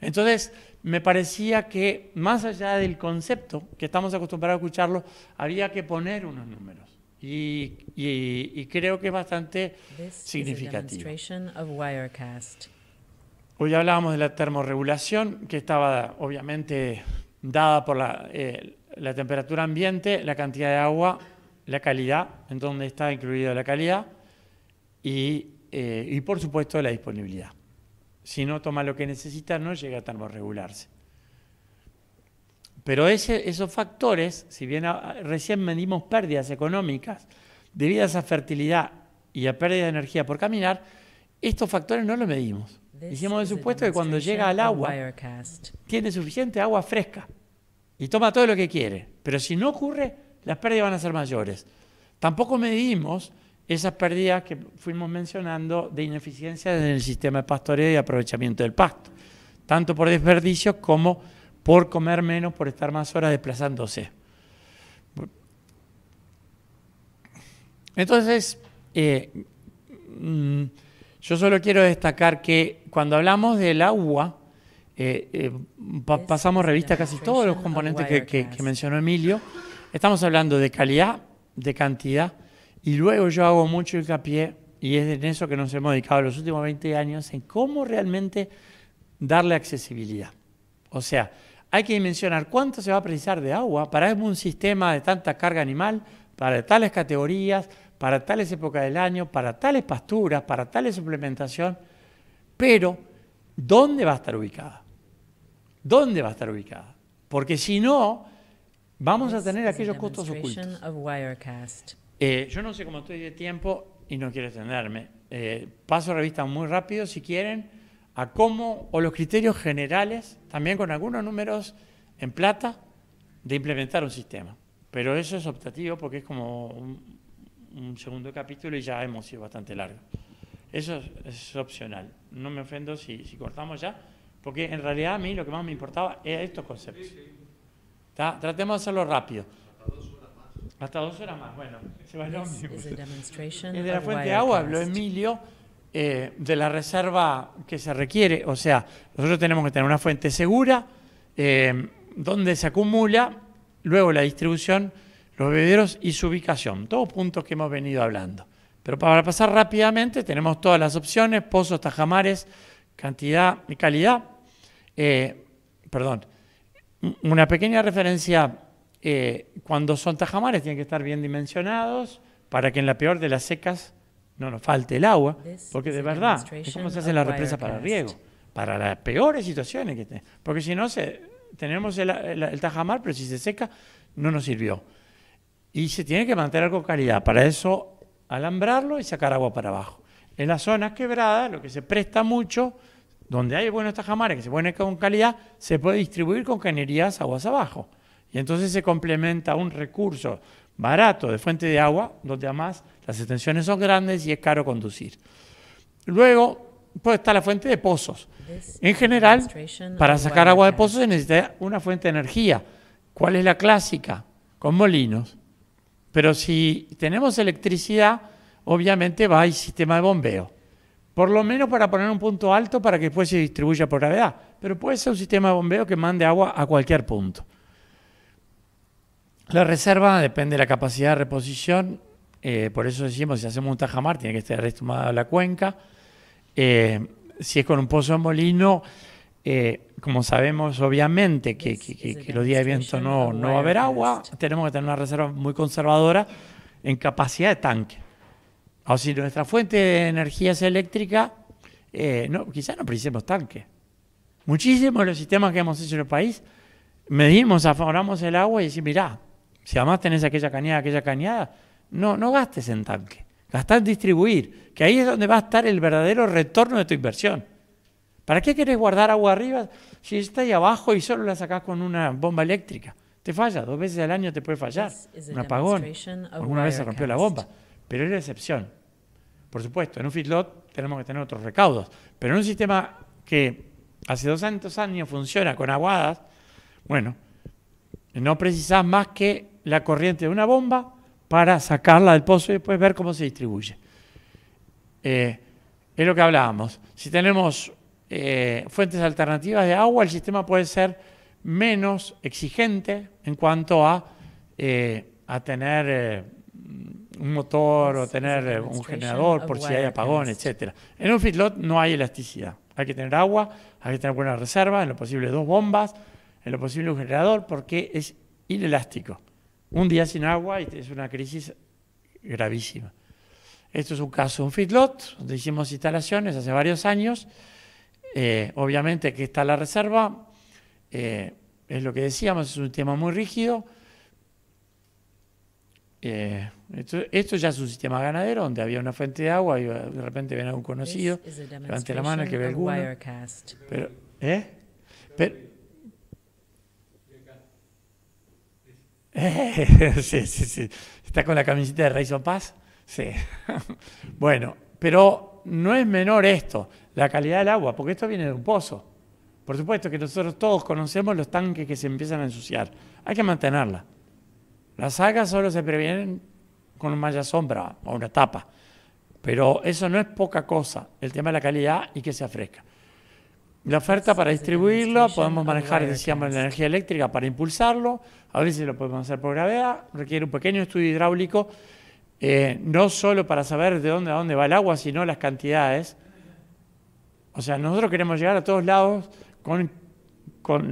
Entonces, me parecía que más allá del concepto que estamos acostumbrados a escucharlo, había que poner unos números. Y, creo que es bastante significativo. Hoy hablábamos de la termorregulación, que estaba obviamente dada por la, eh, temperatura ambiente, la cantidad de agua, la calidad, en donde está incluida la calidad, y, eh, y por supuesto la disponibilidad. Si no toma lo que necesita, no llega a termorregularse. Pero esos factores, si bien recién medimos pérdidas económicas debido a esa fertilidad y a pérdida de energía por caminar, estos factores no los medimos. Hicimos el supuesto que cuando llega al agua, tiene suficiente agua fresca y toma todo lo que quiere. Pero si no ocurre, las pérdidas van a ser mayores. Tampoco medimos esas pérdidas que fuimos mencionando de ineficiencia en el sistema de pastoreo y aprovechamiento del pasto, tanto por desperdicios como por comer menos, por estar más horas desplazándose. Entonces, eh, mm, yo solo quiero destacar que cuando hablamos del agua, eh, eh, pasamos revista casi todos los componentes que, que mencionó Emilio. Estamos hablando de calidad, de cantidad, y luego yo hago mucho hincapié, y es en eso que nos hemos dedicado los últimos 20 años, en cómo realmente darle accesibilidad. O sea, hay que dimensionar cuánto se va a precisar de agua para un sistema de tanta carga animal, para tales categorías, para tales épocas del año, para tales pasturas, para tales suplementación, pero ¿dónde va a estar ubicada? ¿Dónde va a estar ubicada? Porque si no, vamos a tener aquellos costos ocultos. Eh, yo no sé cómo estoy de tiempo y no quiero extenderme. Eh, paso revista muy rápido si quieren a cómo, o los criterios generales, también con algunos números en plata, de implementar un sistema. Pero eso es optativo porque es como un, segundo capítulo y ya hemos sido bastante largos. Eso es, opcional. No me ofendo si, cortamos ya, porque en realidad a mí lo que más me importaba era estos conceptos. Tratemos de hacerlo rápido. Hasta dos horas más. Hasta dos horas más, bueno, se va de la fuente de agua habló Emilio eh, de la reserva que se requiere. O sea, nosotros tenemos que tener una fuente segura eh, donde se acumula, luego la distribución, los bebederos y su ubicación. Todos puntos que hemos venido hablando. Pero para pasar rápidamente, tenemos todas las opciones, pozos, tajamares, cantidad y calidad. Eh, perdón, una pequeña referencia, cuando son tajamares tienen que estar bien dimensionados para que en la peor de las secas no nos falte el agua, porque de verdad es como se hace la represa para riego, para las peores situaciones que tenemos. Porque si no, tenemos el, tajamar, pero si se seca, no nos sirvió. Y se tiene que mantener con calidad. Para eso, alambrarlo y sacar agua para abajo. En las zonas quebradas, lo que se presta mucho, donde hay buenos tajamares que se ponen con calidad, se puede distribuir con canerías aguas abajo. Y entonces se complementa un recurso barato de fuente de agua, donde además las extensiones son grandes y es caro conducir. Luego, pues está la fuente de pozos. En general, para sacar agua de pozos se necesita una fuente de energía. ¿Cuál es la clásica? Con molinos. Pero si tenemos electricidad, obviamente va el sistema de bombeo. Por lo menos para poner un punto alto para que después se distribuya por gravedad. Pero puede ser un sistema de bombeo que mande agua a cualquier punto. La reserva depende de la capacidad de reposición, eh, por eso decimos, si hacemos un tajamar, tiene que estar estimada la cuenca. Eh, si es con un pozo de molino, eh, como sabemos obviamente que, los días de viento no, no va a haber agua, tenemos que tener una reserva muy conservadora en capacidad de tanque. O si nuestra fuente de energía es eléctrica, no, quizás no precisemos tanque. Muchísimos de los sistemas que hemos hecho en el país, medimos, afavoramos el agua y decimos, mirá, si además tenés aquella cañada, aquella cañada, no, no gastes en tanque. Gastás en distribuir, que ahí es donde va a estar el verdadero retorno de tu inversión. ¿Para qué querés guardar agua arriba si está ahí abajo y solo la sacás con una bomba eléctrica? Te falla, dos veces al año te puede fallar. Un apagón. Alguna vez se rompió la bomba. Pero es la excepción. Por supuesto, en un fitlot tenemos que tener otros recaudos. Pero en un sistema que hace 200 años funciona con aguadas, bueno, no precisás más que la corriente de una bomba para sacarla del pozo y después ver cómo se distribuye. Eh, es lo que hablábamos. Si tenemos eh, fuentes alternativas de agua, el sistema puede ser menos exigente en cuanto a, eh, a tener un motor o tener un generador por si hay apagón, etc. En un feedlot no hay elasticidad. Hay que tener agua, hay que tener buena reserva, en lo posible dos bombas, en lo posible un generador, porque es inelástico. Un día sin agua y es una crisis gravísima. Esto es un caso, un feedlot, donde hicimos instalaciones hace varios años. Eh, obviamente que está la reserva, eh, es lo que decíamos, es un tema muy rígido. Eh, esto, ya es un sistema ganadero donde había una fuente de agua y de repente viene algún conocido, levante la mano que ve alguno. Pero, [laughs] sí, sí, sí. ¿Está con la camiseta de o Paz? Sí. [laughs] bueno, pero no es menor esto, la calidad del agua, porque esto viene de un pozo. Por supuesto que nosotros todos conocemos los tanques que se empiezan a ensuciar. Hay que mantenerla. Las algas solo se previenen con una malla sombra o una tapa. Pero eso no es poca cosa, el tema de la calidad y que se fresca la oferta para distribuirlo, podemos manejar, decíamos, la energía eléctrica para impulsarlo, a veces lo podemos hacer por gravedad, requiere un pequeño estudio hidráulico, eh, no solo para saber de dónde a dónde va el agua, sino las cantidades. O sea, nosotros queremos llegar a todos lados con,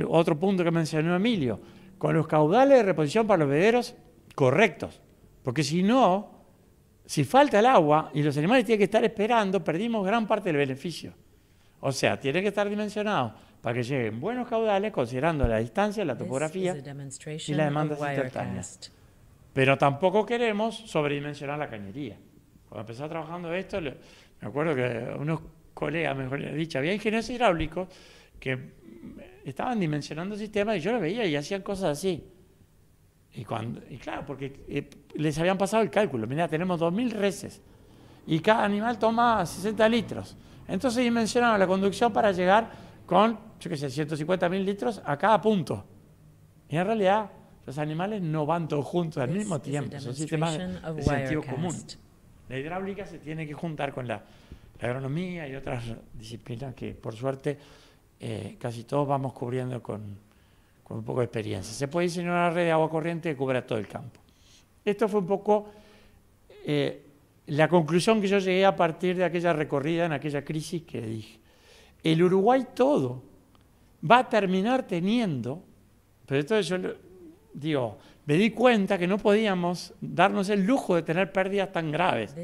otro punto que mencionó Emilio, con los caudales de reposición para los bebederos correctos, porque si no, si falta el agua y los animales tienen que estar esperando, perdimos gran parte del beneficio. O sea, tiene que estar dimensionado para que lleguen buenos caudales considerando la distancia, la topografía y la demanda instantánea. Pero tampoco queremos sobredimensionar la cañería. Cuando empezaba trabajando esto, me acuerdo que unos colegas, mejor dicho, había ingenieros hidráulicos que estaban dimensionando sistemas y yo lo veía y hacían cosas así. Y, cuando, claro, porque eh, les habían pasado el cálculo. Mira, tenemos 2.000 reses y cada animal toma 60 litros. Entonces y la conducción para llegar con, yo qué sé, 150 mil litros a cada punto. Y en realidad los animales no van todos juntos al mismo tiempo, es un sistema de sentido común. La hidráulica se tiene que juntar con la, agronomía y otras disciplinas que por suerte eh, casi todos vamos cubriendo con, con un poco de experiencia. Se puede diseñar una red de agua corriente que cubra todo el campo. Esto fue un poco eh, la conclusión que yo llegué a partir de aquella recorrida, en aquella crisis, que dije, el Uruguay todo va a terminar teniendo, pero entonces yo digo, me di cuenta que no podíamos darnos el lujo de tener pérdidas tan graves.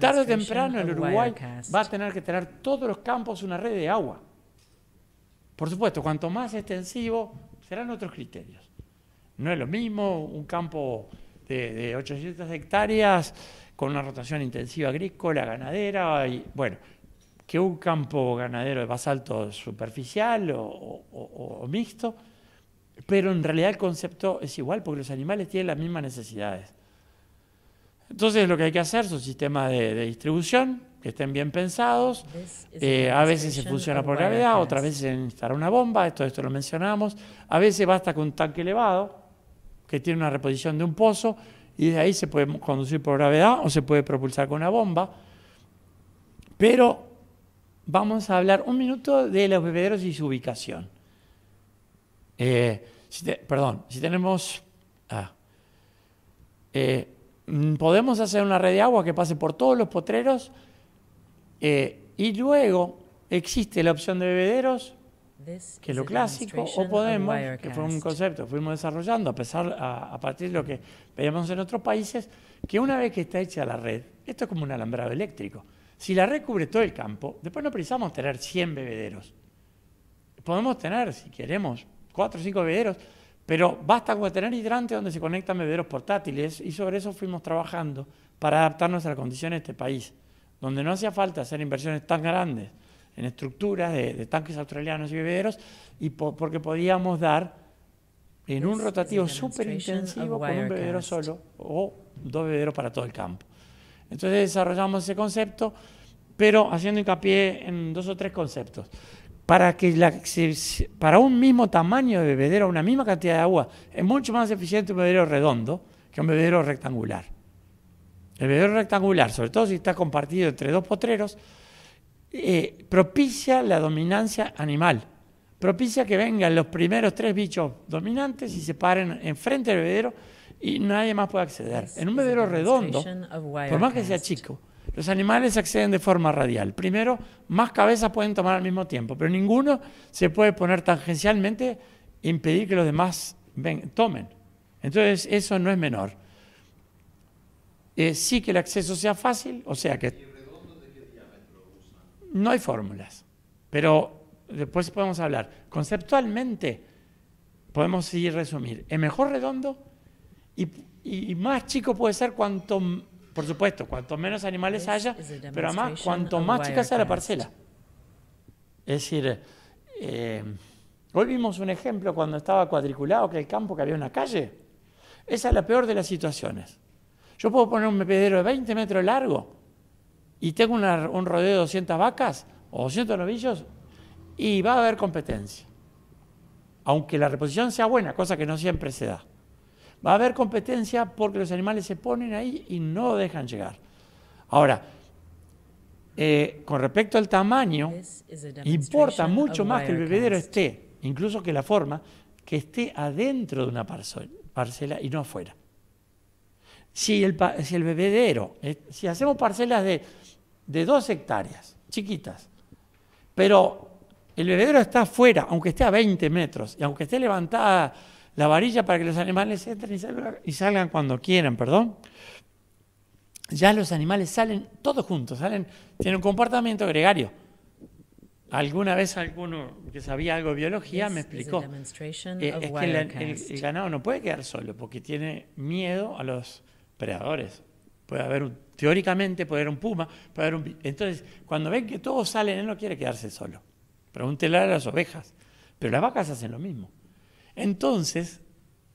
Tarde o temprano el Uruguay va a tener que tener todos los campos una red de agua. Por supuesto, cuanto más extensivo, serán otros criterios. No es lo mismo un campo de, de 800 hectáreas con una rotación intensiva agrícola, ganadera, bueno, que un campo ganadero de basalto superficial o, mixto, pero en realidad el concepto es igual porque los animales tienen las mismas necesidades. Entonces lo que hay que hacer son sistemas de, de distribución que estén bien pensados. a veces eh, se funciona por gravedad, otras veces se instala una bomba, esto, esto lo mencionamos. A veces basta con un tanque elevado que tiene una reposición de un pozo y de ahí se puede conducir por gravedad o se puede propulsar con una bomba. Pero vamos a hablar un minuto de los bebederos y su ubicación. Eh, perdón, si tenemos... Ah, eh, mm, podemos hacer una red de agua que pase por todos los potreros eh, y luego existe la opción de bebederos que lo clásico o Podemos, que fue un concepto, que fuimos desarrollando a, pesar, a, partir de lo que veíamos en otros países, que una vez que está hecha la red, esto es como un alambrado eléctrico, si la red cubre todo el campo, después no precisamos tener 100 bebederos. Podemos tener, si queremos, 4 o 5 bebederos, pero basta con tener hidrantes donde se conectan bebederos portátiles y sobre eso fuimos trabajando para adaptarnos a las condiciones de este país, donde no hacía falta hacer inversiones tan grandes en estructuras de, tanques australianos y bebederos, y porque podíamos dar en un rotativo súper con un bebedero solo o dos bebederos para todo el campo. Entonces desarrollamos ese concepto, pero haciendo hincapié en dos o tres conceptos. Para, que para un mismo tamaño de bebedero, una misma cantidad de agua, es mucho más eficiente un bebedero redondo que un bebedero rectangular. El bebedero rectangular, sobre todo si está compartido entre dos potreros, eh, propicia la dominancia animal, propicia que vengan los primeros tres bichos dominantes y se paren enfrente del bebedero y nadie más puede acceder. En un bebedero redondo, por más que sea chico, los animales acceden de forma radial. Primero, más cabezas pueden tomar al mismo tiempo, pero ninguno se puede poner tangencialmente e impedir que los demás tomen. Entonces, eso no es menor. Eh, sí que el acceso sea fácil, o sea que no hay fórmulas, pero después podemos hablar. Conceptualmente podemos seguir resumir. Es mejor redondo y, más chico puede ser cuanto, por supuesto, cuanto menos animales haya, pero además cuanto más chica sea la parcela. Es decir, eh, hoy vimos un ejemplo cuando estaba cuadriculado que el campo que había una calle. Esa es la peor de las situaciones. Yo puedo poner un mepedero de 20 metros largo, y tengo un rodeo de 200 vacas o 200 novillos y va a haber competencia. Aunque la reposición sea buena, cosa que no siempre se da. Va a haber competencia porque los animales se ponen ahí y no dejan llegar. Ahora, eh, con respecto al tamaño, importa mucho más que el bebedero esté, incluso que la forma, que esté adentro de una parcela y no afuera. Si el, bebedero, eh, si hacemos parcelas de de dos hectáreas, chiquitas, pero el bebedero está afuera, aunque esté a 20 metros, y aunque esté levantada la varilla para que los animales entren y salgan, cuando quieran, perdón, ya los animales salen todos juntos, salen, tienen un comportamiento gregario. Alguna vez alguno que sabía algo de biología me explicó. Eh, es que el ganado no puede quedar solo porque tiene miedo a los predadores, puede haber teóricamente puede haber un puma, puede haber un... Entonces, cuando ven que todos salen, él no quiere quedarse solo. Pregúntele a las ovejas, pero las vacas hacen lo mismo. Entonces,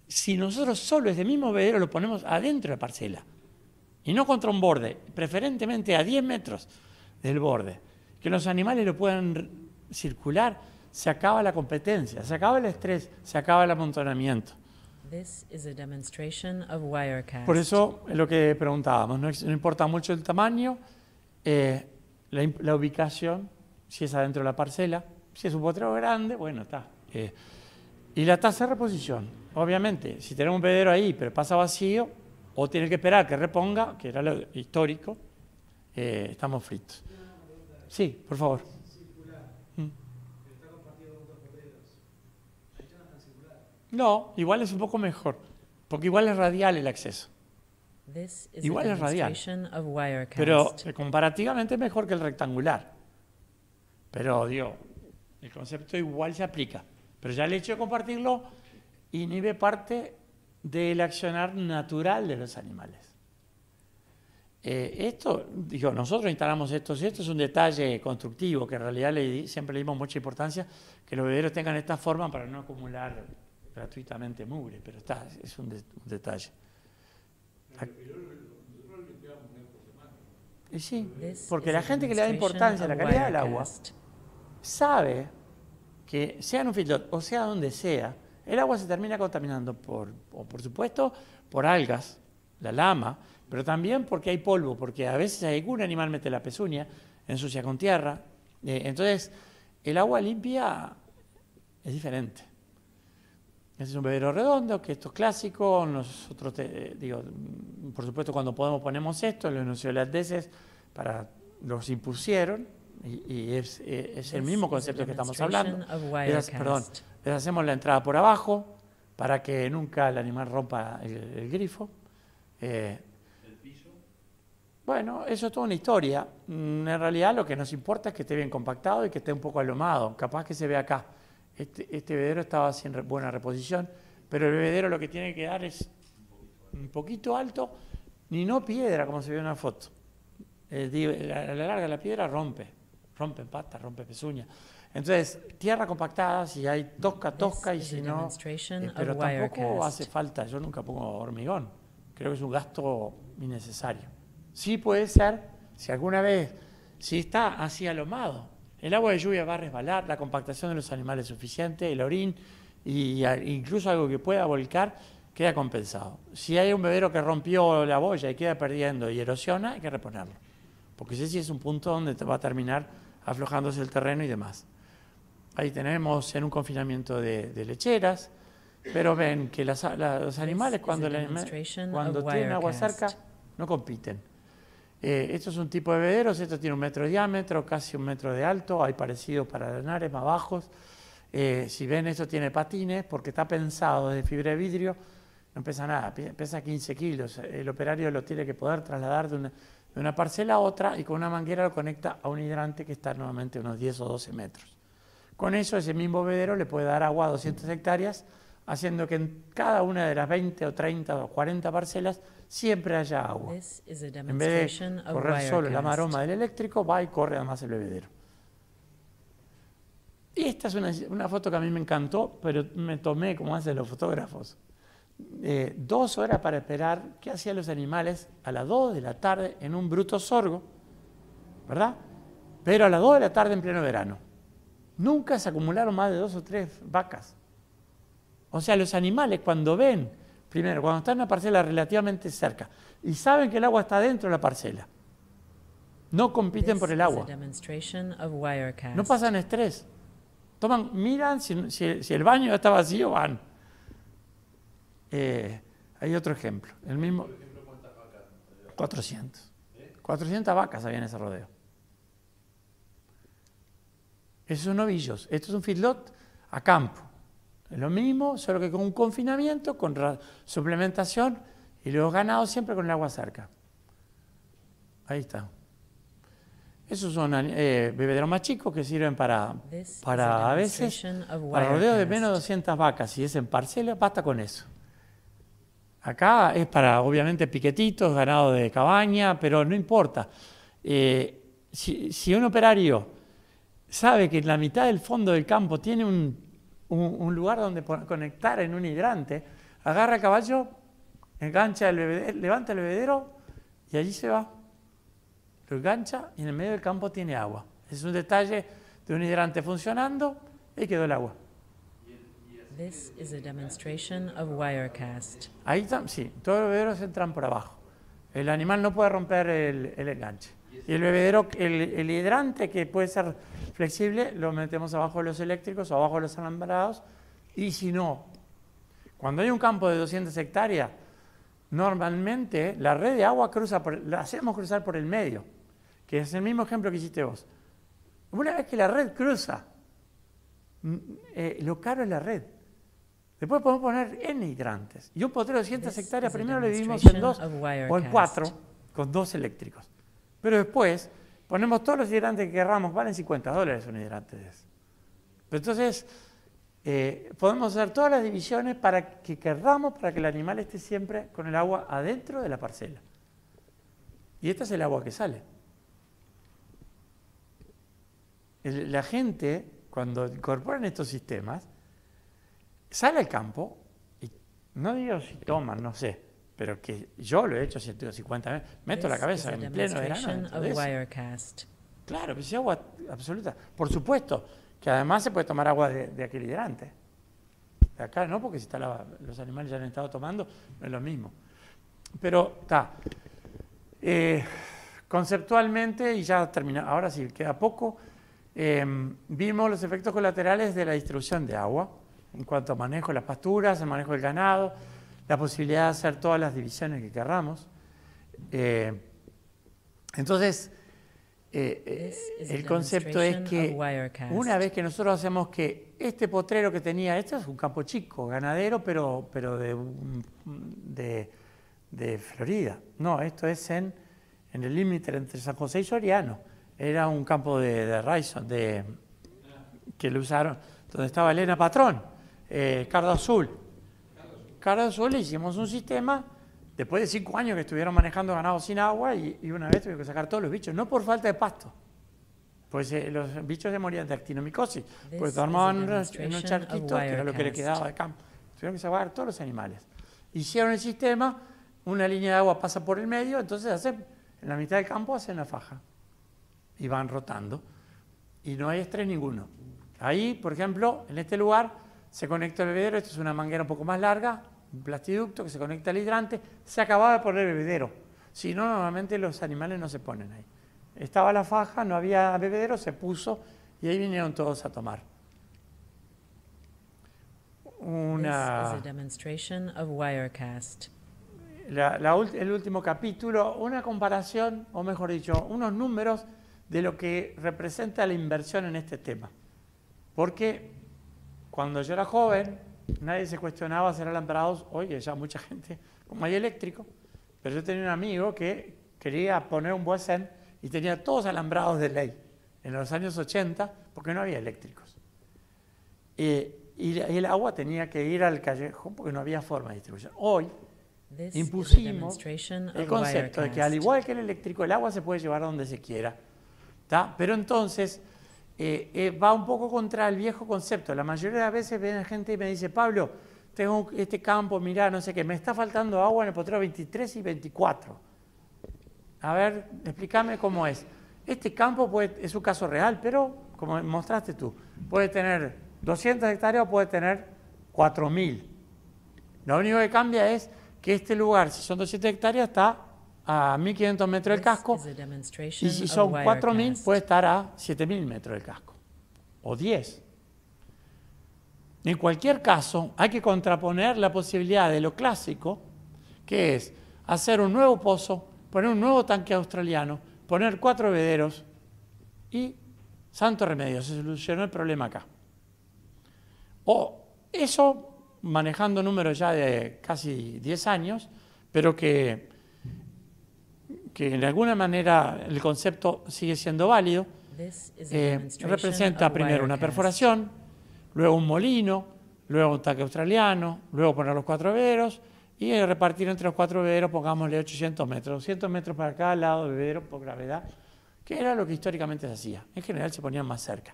si nosotros solo ese mismo bebedero lo ponemos adentro de la parcela, y no contra un borde, preferentemente a 10 metros del borde, que los animales lo puedan circular, se acaba la competencia, se acaba el estrés, se acaba el amontonamiento. Por eso es lo que preguntábamos, no, importa mucho el tamaño, eh, la, ubicación, si es adentro de la parcela, si es un potrero grande, bueno, está. Eh. y la tasa de reposición, obviamente, si tenemos un pedero ahí pero pasa vacío, o tiene que esperar que reponga, que era lo histórico, eh, estamos fritos. Sí, por favor. No, igual es un poco mejor, porque igual es radial el acceso. Igual es radial. Pero eh, comparativamente es mejor que el rectangular. Pero, dios, el concepto igual se aplica. Pero ya el hecho de compartirlo inhibe parte del accionar natural de los animales. Eh, esto, digo, nosotros instalamos esto, y esto es un detalle constructivo que en realidad siempre le dimos mucha importancia, que los bebederos tengan esta forma para no acumular gratuitamente mugre, pero está, es un, detalle. sí, porque la gente que le da importancia a la calidad del agua sabe que sea en un filtro o sea donde sea, el agua se termina contaminando por, o por supuesto, por algas, la lama, pero también porque hay polvo, porque a veces algún animal mete la pezuña, ensucia con tierra. Eh, entonces, el agua limpia es diferente es un bebedero redondo, que esto es clásico. Nosotros, eh, digo, mm, por supuesto, cuando podemos ponemos esto, lo los veces para, los impusieron, y, eh, es, el mismo concepto que estamos hablando. perdón, les hacemos la entrada por abajo para que nunca el animal rompa el, el grifo. Eh, bueno, eso es toda una historia. Mm, en realidad lo que nos importa es que esté bien compactado y que esté un poco alomado. Capaz que se vea acá. Este, este, bebedero estaba sin buena reposición, pero el bebedero lo que tiene que dar es un poquito alto, ni no piedra, como se ve en eh, la foto. a la larga la piedra rompe, rompe patas, rompe pezuñas. Entonces, tierra compactada, si hay tosca, tosca, y si no. Eh, pero tampoco hace falta, yo nunca pongo hormigón. Creo que es un gasto innecesario. Sí puede ser, si alguna vez, si está así alomado, el agua de lluvia va a resbalar, la compactación de los animales es suficiente, el orín y incluso algo que pueda volcar queda compensado. Si hay un bebero que rompió la boya y queda perdiendo y erosiona, hay que reponerlo. Porque ese sí es un punto donde va a terminar aflojándose el terreno y demás. Ahí tenemos en un confinamiento de, lecheras, pero ven que los animales cuando, cuando tienen agua cerca no compiten. Eh, esto es un tipo de bebederos, esto tiene un metro de diámetro, casi un metro de alto, hay parecidos para lanares más bajos. Eh, si ven, esto tiene patines porque está pensado de fibra de vidrio, no pesa nada, pesa 15 kilos. El operario lo tiene que poder trasladar de una, parcela a otra y con una manguera lo conecta a un hidrante que está nuevamente unos 10 o 12 metros. Con eso, ese mismo bebedero le puede dar agua a 200 hectáreas, haciendo que en cada una de las 20 o 30 o 40 parcelas siempre haya agua. En vez de correr solo la maroma del eléctrico, va y corre además el bebedero. Y esta es una, foto que a mí me encantó, pero me tomé, como hacen los fotógrafos, eh, dos horas para esperar qué hacían los animales a las dos de la tarde en un bruto sorgo, ¿verdad? Pero a las dos de la tarde en pleno verano. Nunca se acumularon más de dos o tres vacas. O sea, los animales cuando ven Primero, cuando están en una parcela relativamente cerca y saben que el agua está dentro de la parcela, no compiten por el agua. No pasan estrés. Toman, miran, si, el baño está vacío, van. Eh, hay otro ejemplo. El mismo. 400. 400 ¿Eh? vacas había en ese rodeo. Esos son novillos. Esto es un feedlot a campo lo mismo, solo que con un confinamiento, con suplementación y los ganados siempre con el agua cerca. Ahí está. Esos son eh, bebederos más chicos que sirven para, para a veces, para rodeo de menos de 200 vacas. Si es en parcela, basta con eso. Acá es para, obviamente, piquetitos, ganado de cabaña, pero no importa. Eh, si un operario sabe que en la mitad del fondo del campo tiene un un, lugar donde conectar en un hidrante, agarra el caballo, engancha levanta el bebedero y allí se va. Lo engancha y en el medio del campo tiene agua. Es un detalle de un hidrante funcionando y quedó el agua. This is Ahí sí, todos los bebederos entran por abajo. El animal no puede romper el, el enganche. Y el bebedero, el, hidrante que puede ser flexible, lo metemos abajo de los eléctricos o abajo de los alambrados. Y si no, cuando hay un campo de 200 hectáreas, normalmente la red de agua cruza la hacemos cruzar por el medio, que es el mismo ejemplo que hiciste vos. Una vez que la red cruza, mm, eh, lo caro es la red. Después podemos poner N hidrantes. Y un potrero de 200 hectáreas primero lo dividimos en dos o en cuatro con dos eléctricos. Pero después ponemos todos los hidrantes que querramos, valen 50 dólares un hidrante de eso. Pero entonces eh, podemos hacer todas las divisiones para que querramos, para que el animal esté siempre con el agua adentro de la parcela. Y esta es el agua que sale. la gente, cuando incorporan estos sistemas, sale al campo, y no digo si toman, no sé, pero que yo lo he hecho 150 veces, meto la cabeza en pleno verano. Claro, pues es agua absoluta. Por supuesto, que además se puede tomar agua de, de aquel hidrante. De acá no, porque si está los animales ya han estado tomando, no es lo mismo. Pero está. Eh, conceptualmente, y ya termina, ahora sí, queda poco, em, vimos los efectos colaterales de la distribución de agua en cuanto a manejo de las pasturas, el manejo del ganado la posibilidad de hacer todas las divisiones que querramos. Eh, entonces, eh, el concepto es que una vez que nosotros hacemos que este potrero que tenía, este es un campo chico, ganadero, pero, pero de, de, Florida. No, esto es en, el límite entre San José y Soriano. Era un campo de, de que lo usaron, donde estaba Elena Patrón, eh, Cardo Azul. Cara Sol hicimos un sistema, después de cinco años que estuvieron manejando ganado sin agua y, una vez tuvieron que sacar todos los bichos, no por falta de pasto, pues eh, los bichos se morían de actinomicosis, pues dormaban en un charquito, que era lo que le quedaba de campo. Tuvieron que sacar todos los animales. Hicieron el sistema, una línea de agua pasa por el medio, entonces hacen, en la mitad del campo hacen la faja y van rotando. Y no hay estrés ninguno. Ahí, por ejemplo, en este lugar, se conecta el bebedero, esto es una manguera un poco más larga, un plastiducto que se conecta al hidrante, se acababa de poner el bebedero. Si no, normalmente los animales no se ponen ahí. Estaba la faja, no había bebedero, se puso y ahí vinieron todos a tomar. Una... el último capítulo, una comparación, o mejor dicho, unos números de lo que representa la inversión en este tema. Porque cuando yo era joven, nadie se cuestionaba hacer alambrados. hoy ya mucha gente, como hay eléctrico, pero yo tenía un amigo que quería poner un buesen y tenía todos alambrados de ley en los años 80 porque no había eléctricos. Y, el agua tenía que ir al callejón porque no había forma de distribución. Hoy impusimos el concepto de que al igual que el eléctrico, el agua se puede llevar donde se quiera. Pero entonces eh, eh, va un poco contra el viejo concepto. La mayoría de las veces viene gente y me dice, Pablo, tengo este campo, mirá, no sé qué, me está faltando agua en el potrero 23 y 24. A ver, explícame cómo es. Este campo puede, es un caso real, pero como mostraste tú, puede tener 200 hectáreas o puede tener 4000. Lo único que cambia es que este lugar, si son 200 hectáreas, está a 1500 metros del casco y si son 4000 puede estar a 7000 metros del casco o 10. En cualquier caso, hay que contraponer la posibilidad de lo clásico, que es hacer un nuevo pozo, poner un nuevo tanque australiano, poner cuatro vederos y santo remedio, se solucionó el problema acá. O eso manejando números ya de casi 10 años, pero que que de alguna manera el concepto sigue siendo válido, eh, representa primero una perforación, luego un molino, luego un taque australiano, luego poner los cuatro veros y repartir entre los cuatro veros, pongámosle 800 metros, 200 metros para cada lado de vero por gravedad, que era lo que históricamente se hacía. En general se ponían más cerca.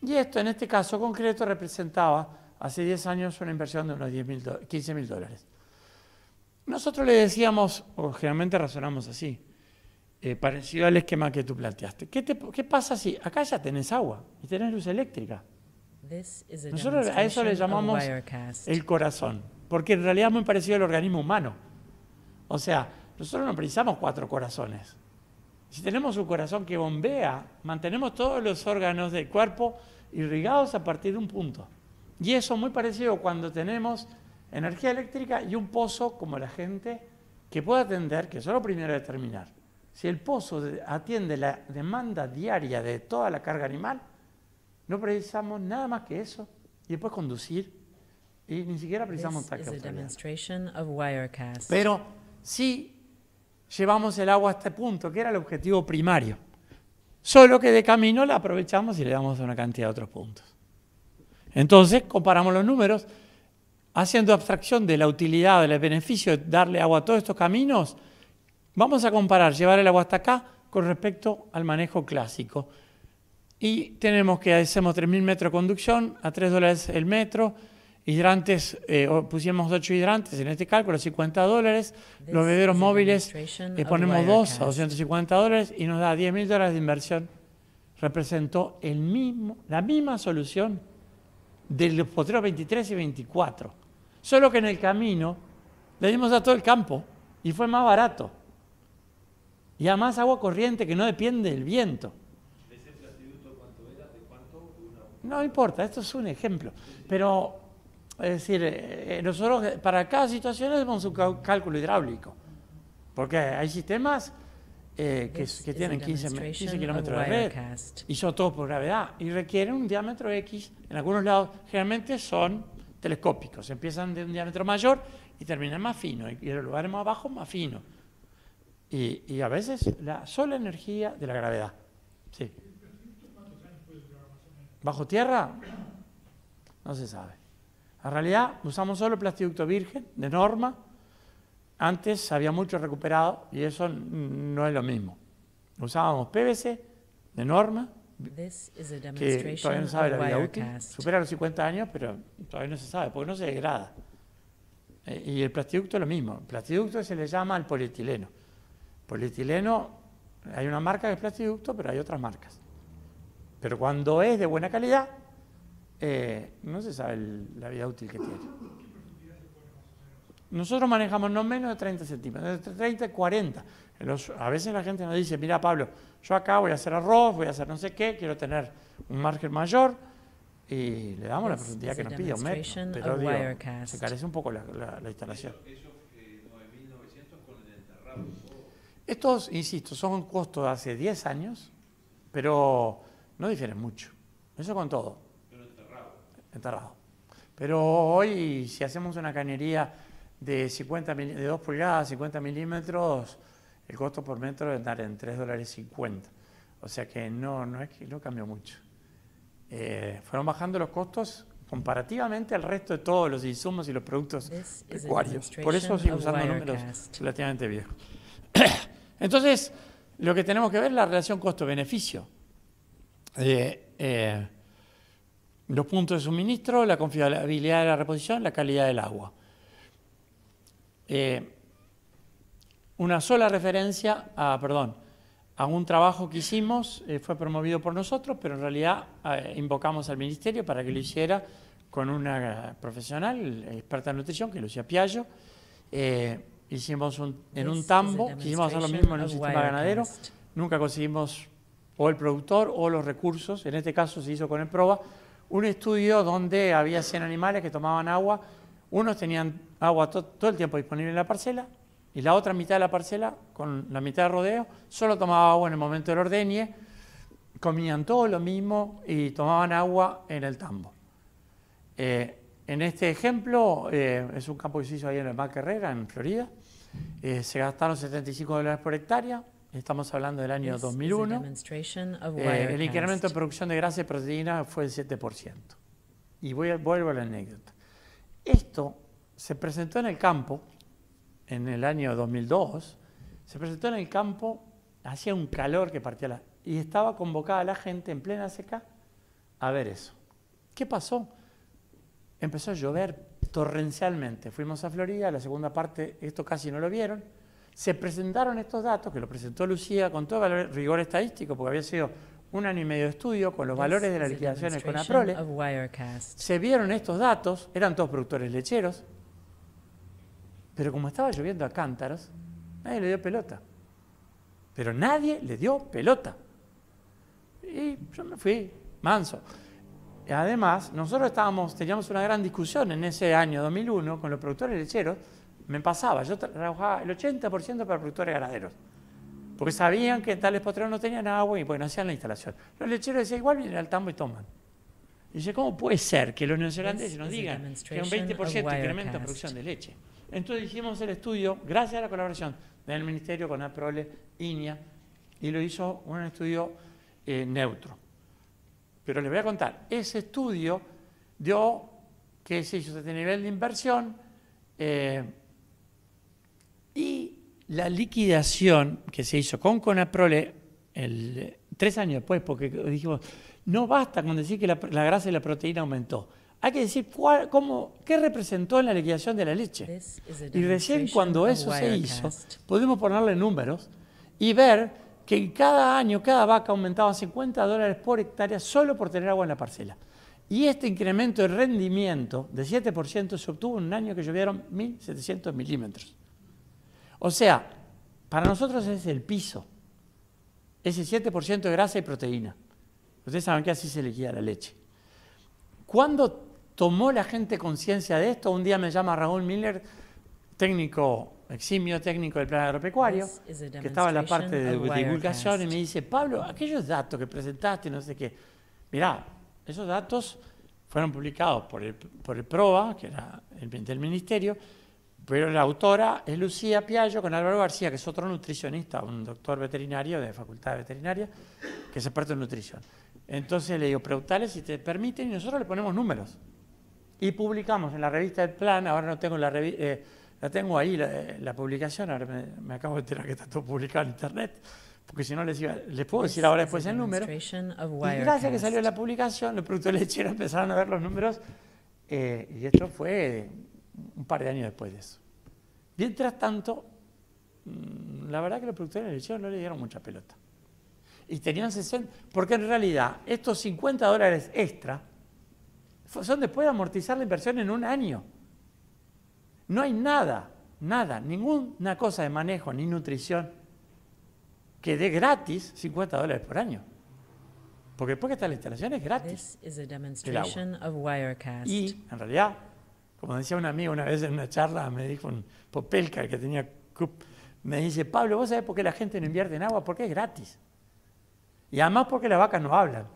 Y esto en este caso concreto representaba hace 10 años una inversión de unos 10 15 mil dólares. Nosotros le decíamos, o generalmente razonamos así, eh, parecido al esquema que tú planteaste. ¿Qué, pasa si acá ya tenés agua y tenés luz eléctrica? Nosotros a eso le llamamos el corazón, porque en realidad es muy parecido al organismo humano. O sea, nosotros no precisamos cuatro corazones. Si tenemos un corazón que bombea, mantenemos todos los órganos del cuerpo irrigados a partir de un punto. Y eso es muy parecido cuando tenemos energía eléctrica y un pozo como la gente que puede atender, que es lo primero de terminar. Si el pozo atiende la demanda diaria de toda la carga animal, no precisamos nada más que eso y después conducir y ni siquiera precisamos Pero sí llevamos el agua a este punto, que era el objetivo primario. Solo que de camino la aprovechamos y le damos una cantidad de otros puntos. Entonces comparamos los números, haciendo abstracción de la utilidad, del beneficio de darle agua a todos estos caminos, Vamos a comparar llevar el agua hasta acá con respecto al manejo clásico. Y tenemos que hacemos 3.000 metros de conducción a 3 dólares el metro, hidrantes, eh, pusimos 8 hidrantes en este cálculo, 50 dólares, los bebederos móviles le ponemos 2 a 250 dólares y nos da 10.000 dólares de inversión. Representó el mismo, la misma solución de los potreros 23 y 24, solo que en el camino le dimos a todo el campo y fue más barato. Y además agua corriente que no depende del viento. No importa, esto es un ejemplo. Pero, es decir, eh, nosotros para cada situación hacemos un cálculo hidráulico. Porque hay sistemas eh, que, tienen 15, kilómetros de red y son todos por gravedad y requieren un diámetro X. En algunos lados generalmente son telescópicos, empiezan de un diámetro mayor y terminan más fino, y en los lugares más abajo más fino. Y, a veces la sola energía de la gravedad. Sí. ¿Bajo tierra? No se sabe. En realidad usamos solo plastiducto virgen de norma. Antes había mucho recuperado y eso no es lo mismo. Usábamos PVC de norma, que todavía no sabe la vida útil. Supera los 50 años, pero todavía no se sabe, porque no se degrada. Eh, y el plastiducto es lo mismo. El plastiducto se le llama al polietileno. Polietileno, hay una marca de es plastiducto, pero hay otras marcas. Pero cuando es de buena calidad, eh, no se sabe la vida útil que tiene. Nosotros manejamos no menos de 30 centímetros, entre 30 y 40. a veces la gente nos dice, mira Pablo, yo acá voy a hacer arroz, voy a hacer no sé qué, quiero tener un margen mayor y le damos la profundidad que nos pide, un pero se carece un poco la instalación. Estos, insisto, son costos de hace 10 años, pero no difieren mucho. Eso con todo. Pero enterrado. Enterrado. Pero hoy, si hacemos una cañería de, 50 2 pulgadas, 50 milímetros, el costo por metro es estar en 3 dólares 50. O sea que no, no, es que no cambió mucho. Eh, fueron bajando los costos comparativamente al resto de todos los insumos y los productos pecuarios. Por eso sigo usando números relativamente viejos. Entonces, lo que tenemos que ver es la relación costo-beneficio. Eh, eh, los puntos de suministro, la confiabilidad de la reposición, la calidad del agua. Eh, una sola referencia a, perdón, a un trabajo que hicimos, fue promovido por nosotros, pero en realidad invocamos al ministerio para que lo hiciera con una profesional, experta en nutrición, que Lucía Piallo hicimos en un tambo, quisimos hacer lo mismo en un sistema ganadero, nunca conseguimos o el productor o los recursos, en este caso se hizo con el PROBA, un estudio donde había 100 animales que tomaban agua, unos tenían agua todo el tiempo disponible en la parcela y la otra mitad de la parcela, con la mitad de rodeo, solo tomaba agua en el momento del ordeñe, comían todo lo mismo y tomaban agua en el tambo. Eh, en este ejemplo, eh, es un campo que se hizo ahí en el Mac Herrera, en Florida, eh, se gastaron 75 dólares por hectárea, estamos hablando del año 2001, eh, el incremento de producción de grasa y proteína fue del 7%. Y vuelvo a la anécdota. Esto se presentó en el campo, en el año 2002, se presentó en el campo, hacía un calor que partía la... Y estaba convocada la gente en plena seca a ver eso. ¿Qué pasó? empezó a llover torrencialmente. Fuimos a Florida, la segunda parte, esto casi no lo vieron. Se presentaron estos datos, que lo presentó Lucía con todo rigor estadístico, porque había sido un año y medio de estudio con los valores de las liquidaciones con Conaprole, Se vieron estos datos, eran todos productores lecheros, pero como estaba lloviendo a cántaros, nadie le dio pelota. Pero nadie le dio pelota. Y yo me fui manso además, nosotros estábamos, teníamos una gran discusión en ese año 2001 con los productores lecheros. Me pasaba, yo trabajaba el 80% para productores ganaderos, porque sabían que en tales potreros no tenían agua y bueno, hacían la instalación. Los lecheros decían, igual vienen al tambo y toman. Y dice, ¿cómo puede ser que los neozelandeses nos digan que un 20% incremento en producción de leche? Entonces hicimos el estudio, gracias a la colaboración del Ministerio con APROLE, INIA, y lo hizo un estudio eh, neutro pero les voy a contar, ese estudio dio que se hizo este nivel de inversión eh, y la liquidación que se hizo con Conaprole el, tres años después, porque dijimos, no basta con decir que la, grasa y la proteína aumentó. Hay que decir cuál, cómo, qué representó en la liquidación de la leche. Y recién cuando eso se hizo, pudimos ponerle números y ver que cada año cada vaca aumentaba 50 dólares por hectárea solo por tener agua en la parcela. Y este incremento de rendimiento de 7% se obtuvo en un año que llovieron 1.700 milímetros. O sea, para nosotros es el piso, ese 7% de grasa y proteína. Ustedes saben que así se le quita la leche. ¿Cuándo tomó la gente conciencia de esto? Un día me llama Raúl Miller técnico, eximio técnico del plan agropecuario, que estaba en la parte de divulgación y me dice, Pablo, aquellos datos que presentaste, no sé qué, mirá, esos datos fueron publicados por el, por PROA, que era el del ministerio, pero la autora es Lucía Piallo con Álvaro García, que es otro nutricionista, un doctor veterinario de Facultad de Veterinaria, que se experto en nutrición. Entonces le digo, preguntale si te permiten y nosotros le ponemos números. Y publicamos en la revista del Plan, ahora no tengo la revista... Eh, la tengo ahí, la, eh, publicación, ahora me, acabo de enterar que está todo publicado en internet, porque si no les, iba, les puedo decir ahora después el número. Y gracias que salió la publicación, los productores lecheros empezaron a ver los números, eh, y esto fue un par de años después de eso. Mientras tanto, mm, la verdad que los productores lecheros no le dieron mucha pelota. Y tenían 60, porque en realidad estos 50 dólares extra son después de amortizar la inversión en un año. No hay nada, nada, ninguna cosa de manejo ni nutrición que dé gratis 50 dólares por año. Porque después que está la instalación es gratis. Wirecast. Y en realidad, como decía un amigo una vez en una charla, me dijo un popelca que tenía me dice, Pablo, ¿vos sabés por qué la gente no invierte en agua? Porque es gratis. Y además porque las vacas no hablan.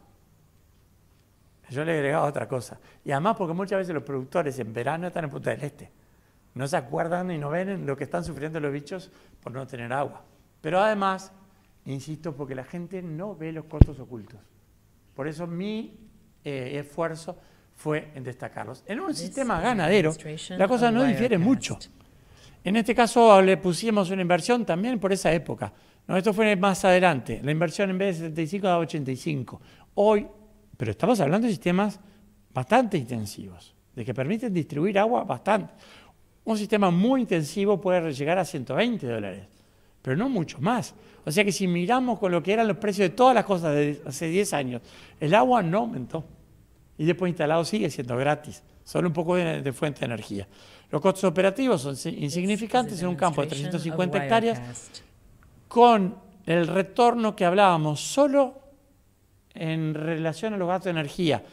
Yo le he agregado otra cosa. Y además porque muchas veces los productores en verano están en Punta del Este. No se acuerdan y no ven lo que están sufriendo los bichos por no tener agua. Pero además, insisto, porque la gente no ve los costos ocultos. Por eso mi eh, esfuerzo fue en destacarlos. En un sistema ganadero, la cosa no difiere mucho. En este caso le pusimos una inversión también por esa época. No, esto fue más adelante. La inversión en vez de 75 a 85. Hoy, pero estamos hablando de sistemas bastante intensivos, de que permiten distribuir agua bastante. Un sistema muy intensivo puede llegar a 120 dólares, pero no mucho más. O sea que si miramos con lo que eran los precios de todas las cosas de hace 10 años, el agua no aumentó. Y después instalado sigue siendo gratis, solo un poco de, fuente de energía. Los costos operativos son insignificantes en un campo de 350 hectáreas, con el retorno que hablábamos solo en relación a los gastos de energía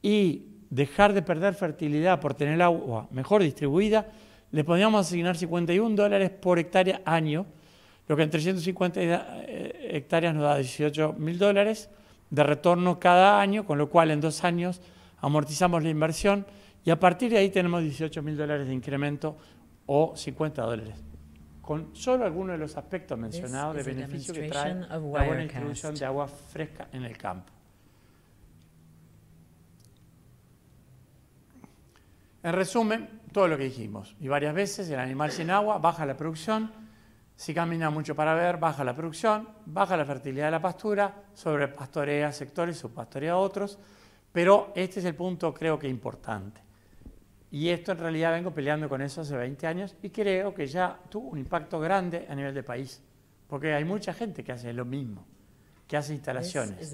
y dejar de perder fertilidad por tener agua mejor distribuida, le podríamos asignar 51 dólares por hectárea año, lo que en 350 eh, hectáreas nos da 18 mil dólares de retorno cada año, con lo cual en dos años amortizamos la inversión y a partir de ahí tenemos 18 mil dólares de incremento o 50 dólares. Con solo algunos de los aspectos mencionados de beneficio que trae la buena distribución de agua fresca en el campo. En resumen, todo lo que dijimos. Y varias veces el animal sin agua baja la producción, si camina mucho para ver, baja la producción, baja la fertilidad de la pastura, sobrepastorea sectores, subpastorea otros, pero este es el punto creo que importante. Y esto en realidad vengo peleando con eso hace 20 años y creo que ya tuvo un impacto grande a nivel de país, porque hay mucha gente que hace lo mismo, que hace instalaciones,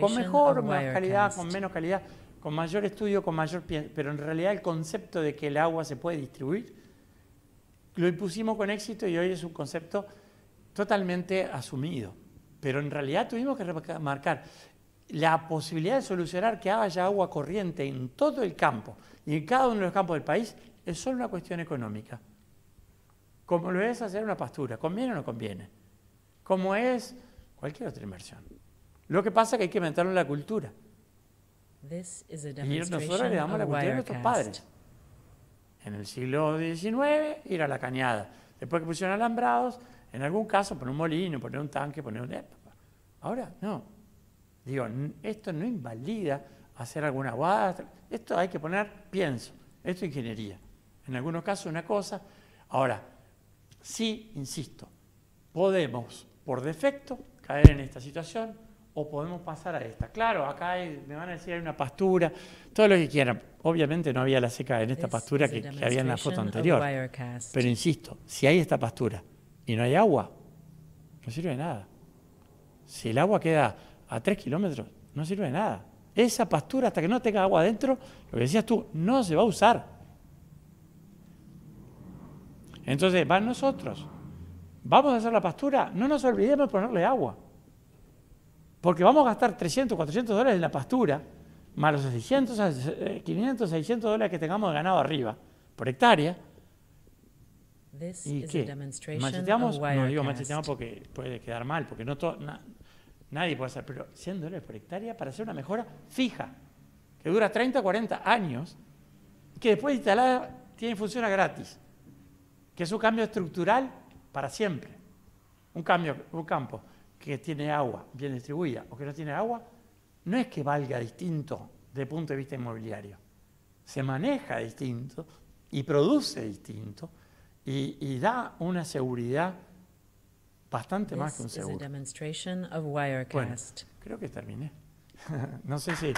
con mejor, más calidad, con menos calidad, con mayor estudio, con mayor... Pero en realidad el concepto de que el agua se puede distribuir, lo impusimos con éxito y hoy es un concepto totalmente asumido. Pero en realidad tuvimos que remarcar la posibilidad de solucionar que haya agua corriente en todo el campo y en cada uno de los campos del país es solo una cuestión económica. Como lo es hacer una pastura, ¿conviene o no conviene? Como es cualquier otra inversión. Lo que pasa es que hay que inventarlo en la cultura. Y nosotros le damos la cultura a nuestros padres. En el siglo XIX, ir a la cañada. Después que pusieron alambrados, en algún caso poner un molino, poner un tanque, poner un... Eh, Ahora, no. Digo, esto no invalida hacer alguna guada. Esto hay que poner, pienso, esto es ingeniería. En algunos casos una cosa. Ahora, sí, insisto, podemos por defecto caer en esta situación o podemos pasar a esta. Claro, acá me van a decir hay una pastura, todo lo que quieran. Obviamente no había la seca en esta pastura que, había en la foto anterior. Pero insisto, si hay esta pastura y no hay agua, no sirve de nada. Si el agua queda a 3 kilómetros, no sirve de nada. Esa pastura, hasta que no tenga agua adentro, lo que decías tú, no se va a usar. Entonces, van nosotros. Vamos a hacer la pastura, no nos olvidemos de ponerle agua. Porque vamos a gastar 300, 400 dólares en la pastura, más los 600, 500, 600 dólares que tengamos de ganado arriba por hectárea. This ¿Y qué? ¿Macheteamos? No digo mancheteamos porque puede quedar mal, porque no nadie puede hacer, pero 100 dólares por hectárea para hacer una mejora fija, que dura 30, 40 años, que después de instalada tiene, funciona gratis, que es un cambio estructural para siempre, un cambio, un campo que tiene agua bien distribuida o que no tiene agua, no es que valga distinto de punto de vista inmobiliario. Se maneja distinto y produce distinto y, da una seguridad bastante más que un seguro. Bueno, creo que terminé. [laughs] no sé si...